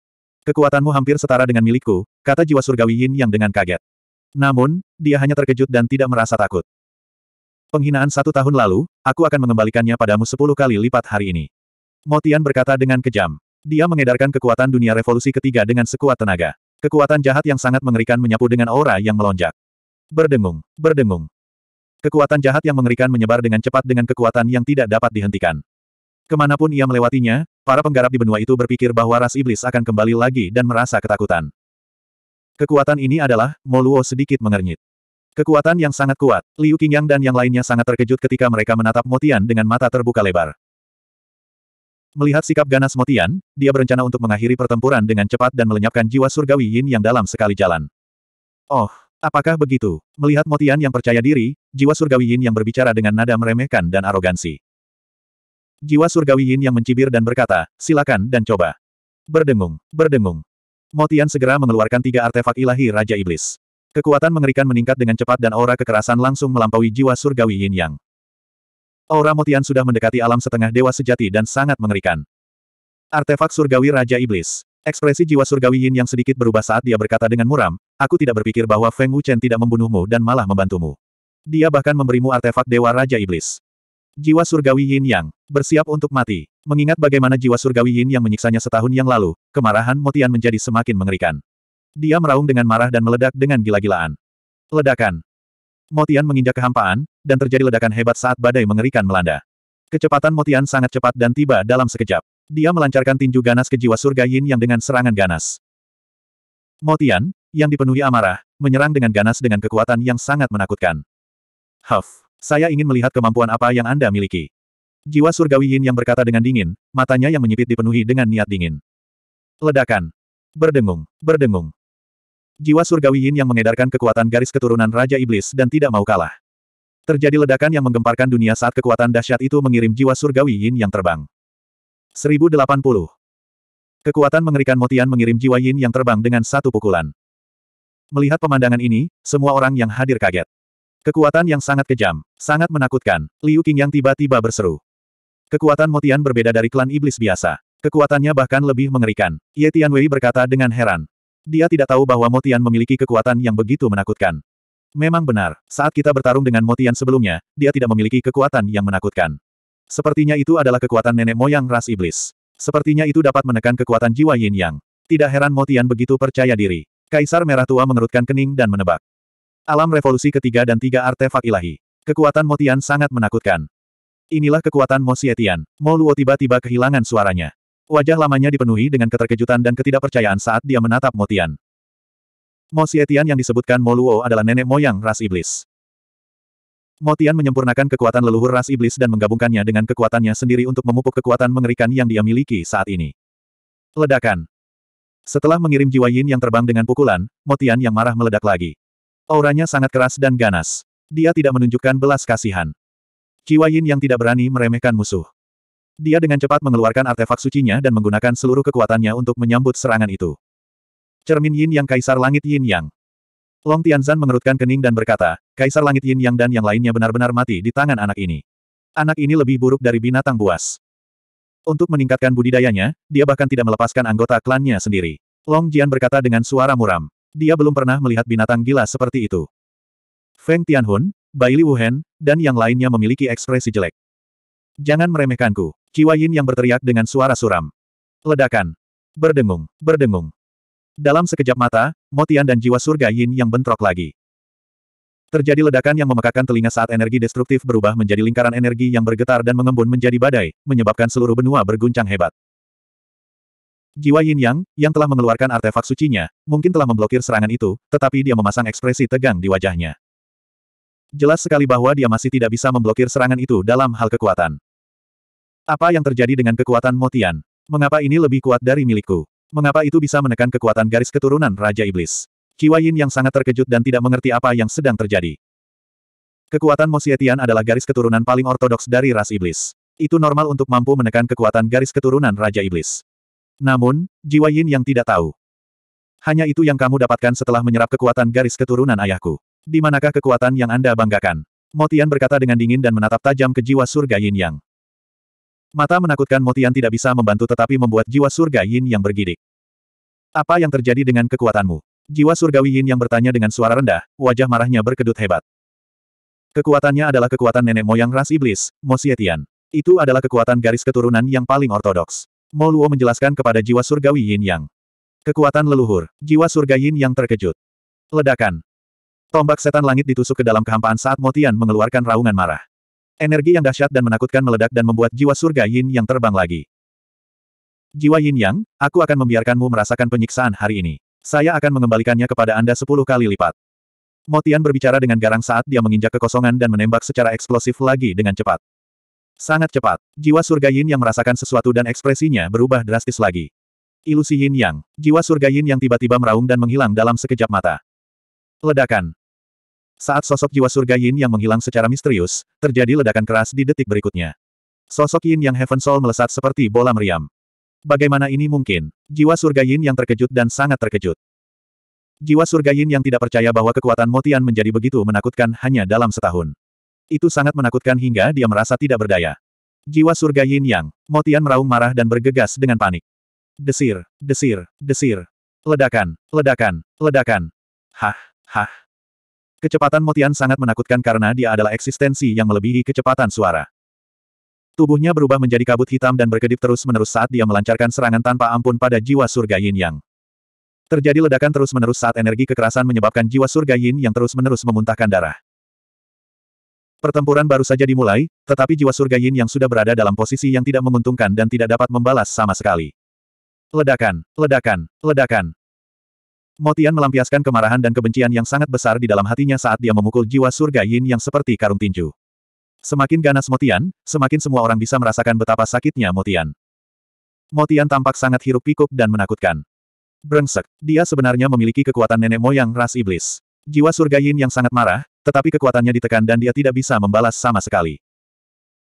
Speaker 1: Kekuatanmu hampir setara dengan milikku, kata jiwa surgawi Yin yang dengan kaget. Namun, dia hanya terkejut dan tidak merasa takut. Penghinaan satu tahun lalu, aku akan mengembalikannya padamu sepuluh kali lipat hari ini. Motian berkata dengan kejam. Dia mengedarkan kekuatan dunia revolusi ketiga dengan sekuat tenaga. Kekuatan jahat yang sangat mengerikan menyapu dengan aura yang melonjak. Berdengung, berdengung. Kekuatan jahat yang mengerikan menyebar dengan cepat dengan kekuatan yang tidak dapat dihentikan. Kemanapun ia melewatinya, para penggarap di benua itu berpikir bahwa ras iblis akan kembali lagi dan merasa ketakutan. Kekuatan ini adalah, Moluo sedikit mengernyit. Kekuatan yang sangat kuat, Liu Qingyang dan yang lainnya sangat terkejut ketika mereka menatap Motian dengan mata terbuka lebar. Melihat sikap ganas Motian, dia berencana untuk mengakhiri pertempuran dengan cepat dan melenyapkan jiwa surgawi Yin yang dalam sekali jalan. Oh, apakah begitu? Melihat Motian yang percaya diri, jiwa surgawi Yin yang berbicara dengan nada meremehkan dan arogansi. Jiwa surgawi Yin yang mencibir dan berkata, silakan dan coba. Berdengung, berdengung. Motian segera mengeluarkan tiga artefak ilahi Raja Iblis. Kekuatan mengerikan meningkat dengan cepat dan aura kekerasan langsung melampaui jiwa surgawi Yin Yang. Aura Motian sudah mendekati alam setengah dewa sejati dan sangat mengerikan. Artefak surgawi Raja Iblis. Ekspresi jiwa surgawi Yin yang sedikit berubah saat dia berkata dengan muram, aku tidak berpikir bahwa Feng Wuchen tidak membunuhmu dan malah membantumu. Dia bahkan memberimu artefak Dewa Raja Iblis. Jiwa surgawi Yin Yang, bersiap untuk mati. Mengingat bagaimana jiwa surgawi Yin Yang menyiksanya setahun yang lalu, kemarahan Motian menjadi semakin mengerikan. Dia meraung dengan marah dan meledak dengan gila-gilaan. Ledakan. Motian menginjak kehampaan, dan terjadi ledakan hebat saat badai mengerikan melanda. Kecepatan Motian sangat cepat dan tiba dalam sekejap. Dia melancarkan tinju ganas ke jiwa surga Yin Yang dengan serangan ganas. Motian, yang dipenuhi amarah, menyerang dengan ganas dengan kekuatan yang sangat menakutkan. Huff. Saya ingin melihat kemampuan apa yang Anda miliki. Jiwa surgawi Yin yang berkata dengan dingin, matanya yang menyipit dipenuhi dengan niat dingin. Ledakan. Berdengung, berdengung. Jiwa surgawi Yin yang mengedarkan kekuatan garis keturunan Raja Iblis dan tidak mau kalah. Terjadi ledakan yang menggemparkan dunia saat kekuatan dahsyat itu mengirim jiwa surgawi Yin yang terbang. 1080. Kekuatan mengerikan Motian mengirim jiwa Yin yang terbang dengan satu pukulan. Melihat pemandangan ini, semua orang yang hadir kaget. Kekuatan yang sangat kejam, sangat menakutkan, Liu Qing yang tiba-tiba berseru. Kekuatan Motian berbeda dari klan iblis biasa. Kekuatannya bahkan lebih mengerikan. Ye Tianwei berkata dengan heran. Dia tidak tahu bahwa Motian memiliki kekuatan yang begitu menakutkan. Memang benar, saat kita bertarung dengan Motian sebelumnya, dia tidak memiliki kekuatan yang menakutkan. Sepertinya itu adalah kekuatan nenek moyang ras iblis. Sepertinya itu dapat menekan kekuatan jiwa yin yang. Tidak heran Motian begitu percaya diri. Kaisar Merah Tua mengerutkan kening dan menebak. Alam revolusi ketiga dan tiga artefak ilahi. Kekuatan Motian sangat menakutkan. Inilah kekuatan Mo Sietian. Mo Luo tiba-tiba kehilangan suaranya. Wajah lamanya dipenuhi dengan keterkejutan dan ketidakpercayaan saat dia menatap Motian. Mo Sietian yang disebutkan Mo Luo adalah nenek moyang ras iblis. Motian menyempurnakan kekuatan leluhur ras iblis dan menggabungkannya dengan kekuatannya sendiri untuk memupuk kekuatan mengerikan yang dia miliki saat ini. Ledakan. Setelah mengirim jiwa Yin yang terbang dengan pukulan, Motian yang marah meledak lagi. Auranya sangat keras dan ganas. Dia tidak menunjukkan belas kasihan. Kiwayin yang tidak berani meremehkan musuh. Dia dengan cepat mengeluarkan artefak sucinya dan menggunakan seluruh kekuatannya untuk menyambut serangan itu. Cermin Yin Yang Kaisar Langit Yin Yang. Long Tianzan mengerutkan kening dan berkata, Kaisar Langit Yin Yang dan yang lainnya benar-benar mati di tangan anak ini. Anak ini lebih buruk dari binatang buas. Untuk meningkatkan budidayanya, dia bahkan tidak melepaskan anggota klannya sendiri. Long Jian berkata dengan suara muram dia belum pernah melihat binatang gila seperti itu. Feng Tianhun, Bai Li Wuhen, dan yang lainnya memiliki ekspresi jelek. Jangan meremehkanku. Kiwa Yin yang berteriak dengan suara suram. Ledakan. Berdengung, berdengung. Dalam sekejap mata, Motian dan jiwa surga Yin yang bentrok lagi. Terjadi ledakan yang memekakan telinga saat energi destruktif berubah menjadi lingkaran energi yang bergetar dan mengembun menjadi badai, menyebabkan seluruh benua berguncang hebat. Jiwa Yin Yang, yang telah mengeluarkan artefak sucinya, mungkin telah memblokir serangan itu, tetapi dia memasang ekspresi tegang di wajahnya. Jelas sekali bahwa dia masih tidak bisa memblokir serangan itu dalam hal kekuatan. Apa yang terjadi dengan kekuatan Motian? Mengapa ini lebih kuat dari milikku? Mengapa itu bisa menekan kekuatan garis keturunan Raja Iblis? Jiwa Yin yang sangat terkejut dan tidak mengerti apa yang sedang terjadi. Kekuatan Mosietian adalah garis keturunan paling ortodoks dari ras iblis. Itu normal untuk mampu menekan kekuatan garis keturunan Raja Iblis. Namun, jiwa Yin yang tidak tahu. Hanya itu yang kamu dapatkan setelah menyerap kekuatan garis keturunan ayahku. Di manakah kekuatan yang Anda banggakan? Motian berkata dengan dingin dan menatap tajam ke jiwa surga Yin Yang. Mata menakutkan Motian tidak bisa membantu tetapi membuat jiwa surga Yin Yang bergidik. Apa yang terjadi dengan kekuatanmu? Jiwa surgawi Yin yang bertanya dengan suara rendah, wajah marahnya berkedut hebat. Kekuatannya adalah kekuatan nenek moyang ras iblis, Mosietian. Itu adalah kekuatan garis keturunan yang paling ortodoks. Mo Luo menjelaskan kepada jiwa surgawi Yin Yang. Kekuatan leluhur, jiwa surga Yin Yang terkejut. Ledakan. Tombak setan langit ditusuk ke dalam kehampaan saat Motian mengeluarkan raungan marah. Energi yang dahsyat dan menakutkan meledak dan membuat jiwa surga Yin Yang terbang lagi. Jiwa Yin Yang, aku akan membiarkanmu merasakan penyiksaan hari ini. Saya akan mengembalikannya kepada Anda sepuluh kali lipat. Motian berbicara dengan garang saat dia menginjak kekosongan dan menembak secara eksplosif lagi dengan cepat. Sangat cepat, jiwa surga Yin yang merasakan sesuatu dan ekspresinya berubah drastis lagi. Ilusi Yin Yang, jiwa surga Yin yang tiba-tiba meraung dan menghilang dalam sekejap mata. Ledakan. Saat sosok jiwa surga Yin yang menghilang secara misterius, terjadi ledakan keras di detik berikutnya. Sosok Yin yang Heaven Soul melesat seperti bola meriam. Bagaimana ini mungkin? Jiwa surga Yin yang terkejut dan sangat terkejut. Jiwa surga Yin yang tidak percaya bahwa kekuatan Motian menjadi begitu menakutkan hanya dalam setahun. Itu sangat menakutkan hingga dia merasa tidak berdaya. Jiwa surga Yin Yang, Motian meraung marah dan bergegas dengan panik. Desir, desir, desir. Ledakan, ledakan, ledakan. Hah, hah. Kecepatan Motian sangat menakutkan karena dia adalah eksistensi yang melebihi kecepatan suara. Tubuhnya berubah menjadi kabut hitam dan berkedip terus-menerus saat dia melancarkan serangan tanpa ampun pada jiwa surga Yin Yang. Terjadi ledakan terus-menerus saat energi kekerasan menyebabkan jiwa surga Yin yang terus-menerus memuntahkan darah. Pertempuran baru saja dimulai, tetapi jiwa surga Yin yang sudah berada dalam posisi yang tidak menguntungkan dan tidak dapat membalas sama sekali. Ledakan, ledakan, ledakan. Motian melampiaskan kemarahan dan kebencian yang sangat besar di dalam hatinya saat dia memukul jiwa surga Yin yang seperti karung tinju. Semakin ganas Motian, semakin semua orang bisa merasakan betapa sakitnya Motian. Motian tampak sangat hiruk pikuk dan menakutkan. Brengsek, dia sebenarnya memiliki kekuatan nenek moyang ras iblis. Jiwa surga Yin yang sangat marah, tetapi kekuatannya ditekan dan dia tidak bisa membalas sama sekali.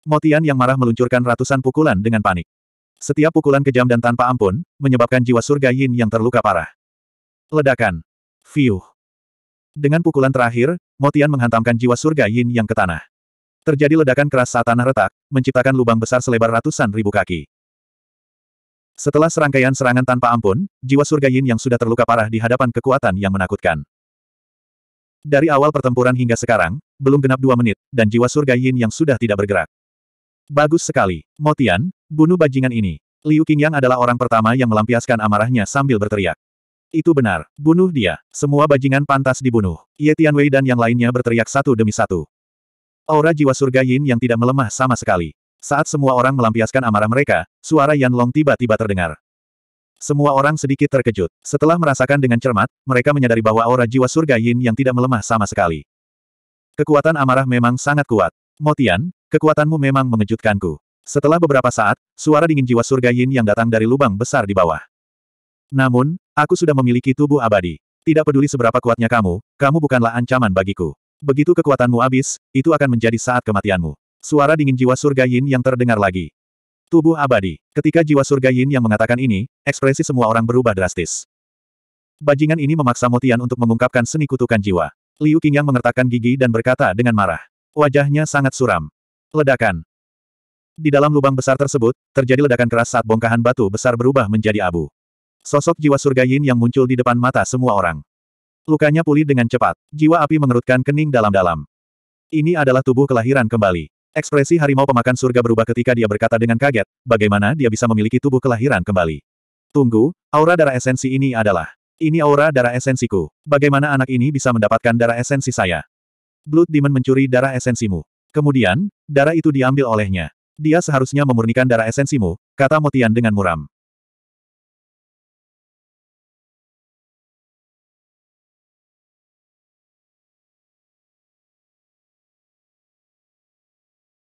Speaker 1: Motian yang marah meluncurkan ratusan pukulan dengan panik. Setiap pukulan kejam dan tanpa ampun, menyebabkan jiwa surga Yin yang terluka parah. Ledakan. Fiuh. Dengan pukulan terakhir, Motian menghantamkan jiwa surga Yin yang ke tanah. Terjadi ledakan keras saat tanah retak, menciptakan lubang besar selebar ratusan ribu kaki. Setelah serangkaian serangan tanpa ampun, jiwa surga Yin yang sudah terluka parah di hadapan kekuatan yang menakutkan. Dari awal pertempuran hingga sekarang, belum genap dua menit, dan jiwa surga Yin yang sudah tidak bergerak. Bagus sekali. Motian, bunuh bajingan ini. Liu Qingyang adalah orang pertama yang melampiaskan amarahnya sambil berteriak. Itu benar, bunuh dia. Semua bajingan pantas dibunuh. Ye Tianwei dan yang lainnya berteriak satu demi satu. Aura jiwa surga Yin yang tidak melemah sama sekali. Saat semua orang melampiaskan amarah mereka, suara Yan Long tiba-tiba terdengar. Semua orang sedikit terkejut. Setelah merasakan dengan cermat, mereka menyadari bahwa aura jiwa surga Yin yang tidak melemah sama sekali. Kekuatan amarah memang sangat kuat. Motian, kekuatanmu memang mengejutkanku. Setelah beberapa saat, suara dingin jiwa surga Yin yang datang dari lubang besar di bawah. Namun, aku sudah memiliki tubuh abadi. Tidak peduli seberapa kuatnya kamu, kamu bukanlah ancaman bagiku. Begitu kekuatanmu habis, itu akan menjadi saat kematianmu. Suara dingin jiwa surga Yin yang terdengar lagi. Tubuh abadi. Ketika jiwa surga Yin yang mengatakan ini, ekspresi semua orang berubah drastis. Bajingan ini memaksa Motian untuk mengungkapkan seni kutukan jiwa. Liu Qingyang mengertakkan gigi dan berkata dengan marah. Wajahnya sangat suram. Ledakan. Di dalam lubang besar tersebut, terjadi ledakan keras saat bongkahan batu besar berubah menjadi abu. Sosok jiwa surga Yin yang muncul di depan mata semua orang. Lukanya pulih dengan cepat. Jiwa api mengerutkan kening dalam-dalam. Ini adalah tubuh kelahiran kembali. Ekspresi harimau pemakan surga berubah ketika dia berkata dengan kaget, bagaimana dia bisa memiliki tubuh kelahiran kembali. Tunggu, aura darah esensi ini adalah. Ini aura darah esensiku. Bagaimana anak ini bisa mendapatkan darah esensi saya? Blood Demon mencuri darah esensimu. Kemudian, darah itu diambil olehnya. Dia seharusnya memurnikan darah esensimu, kata Motian dengan muram.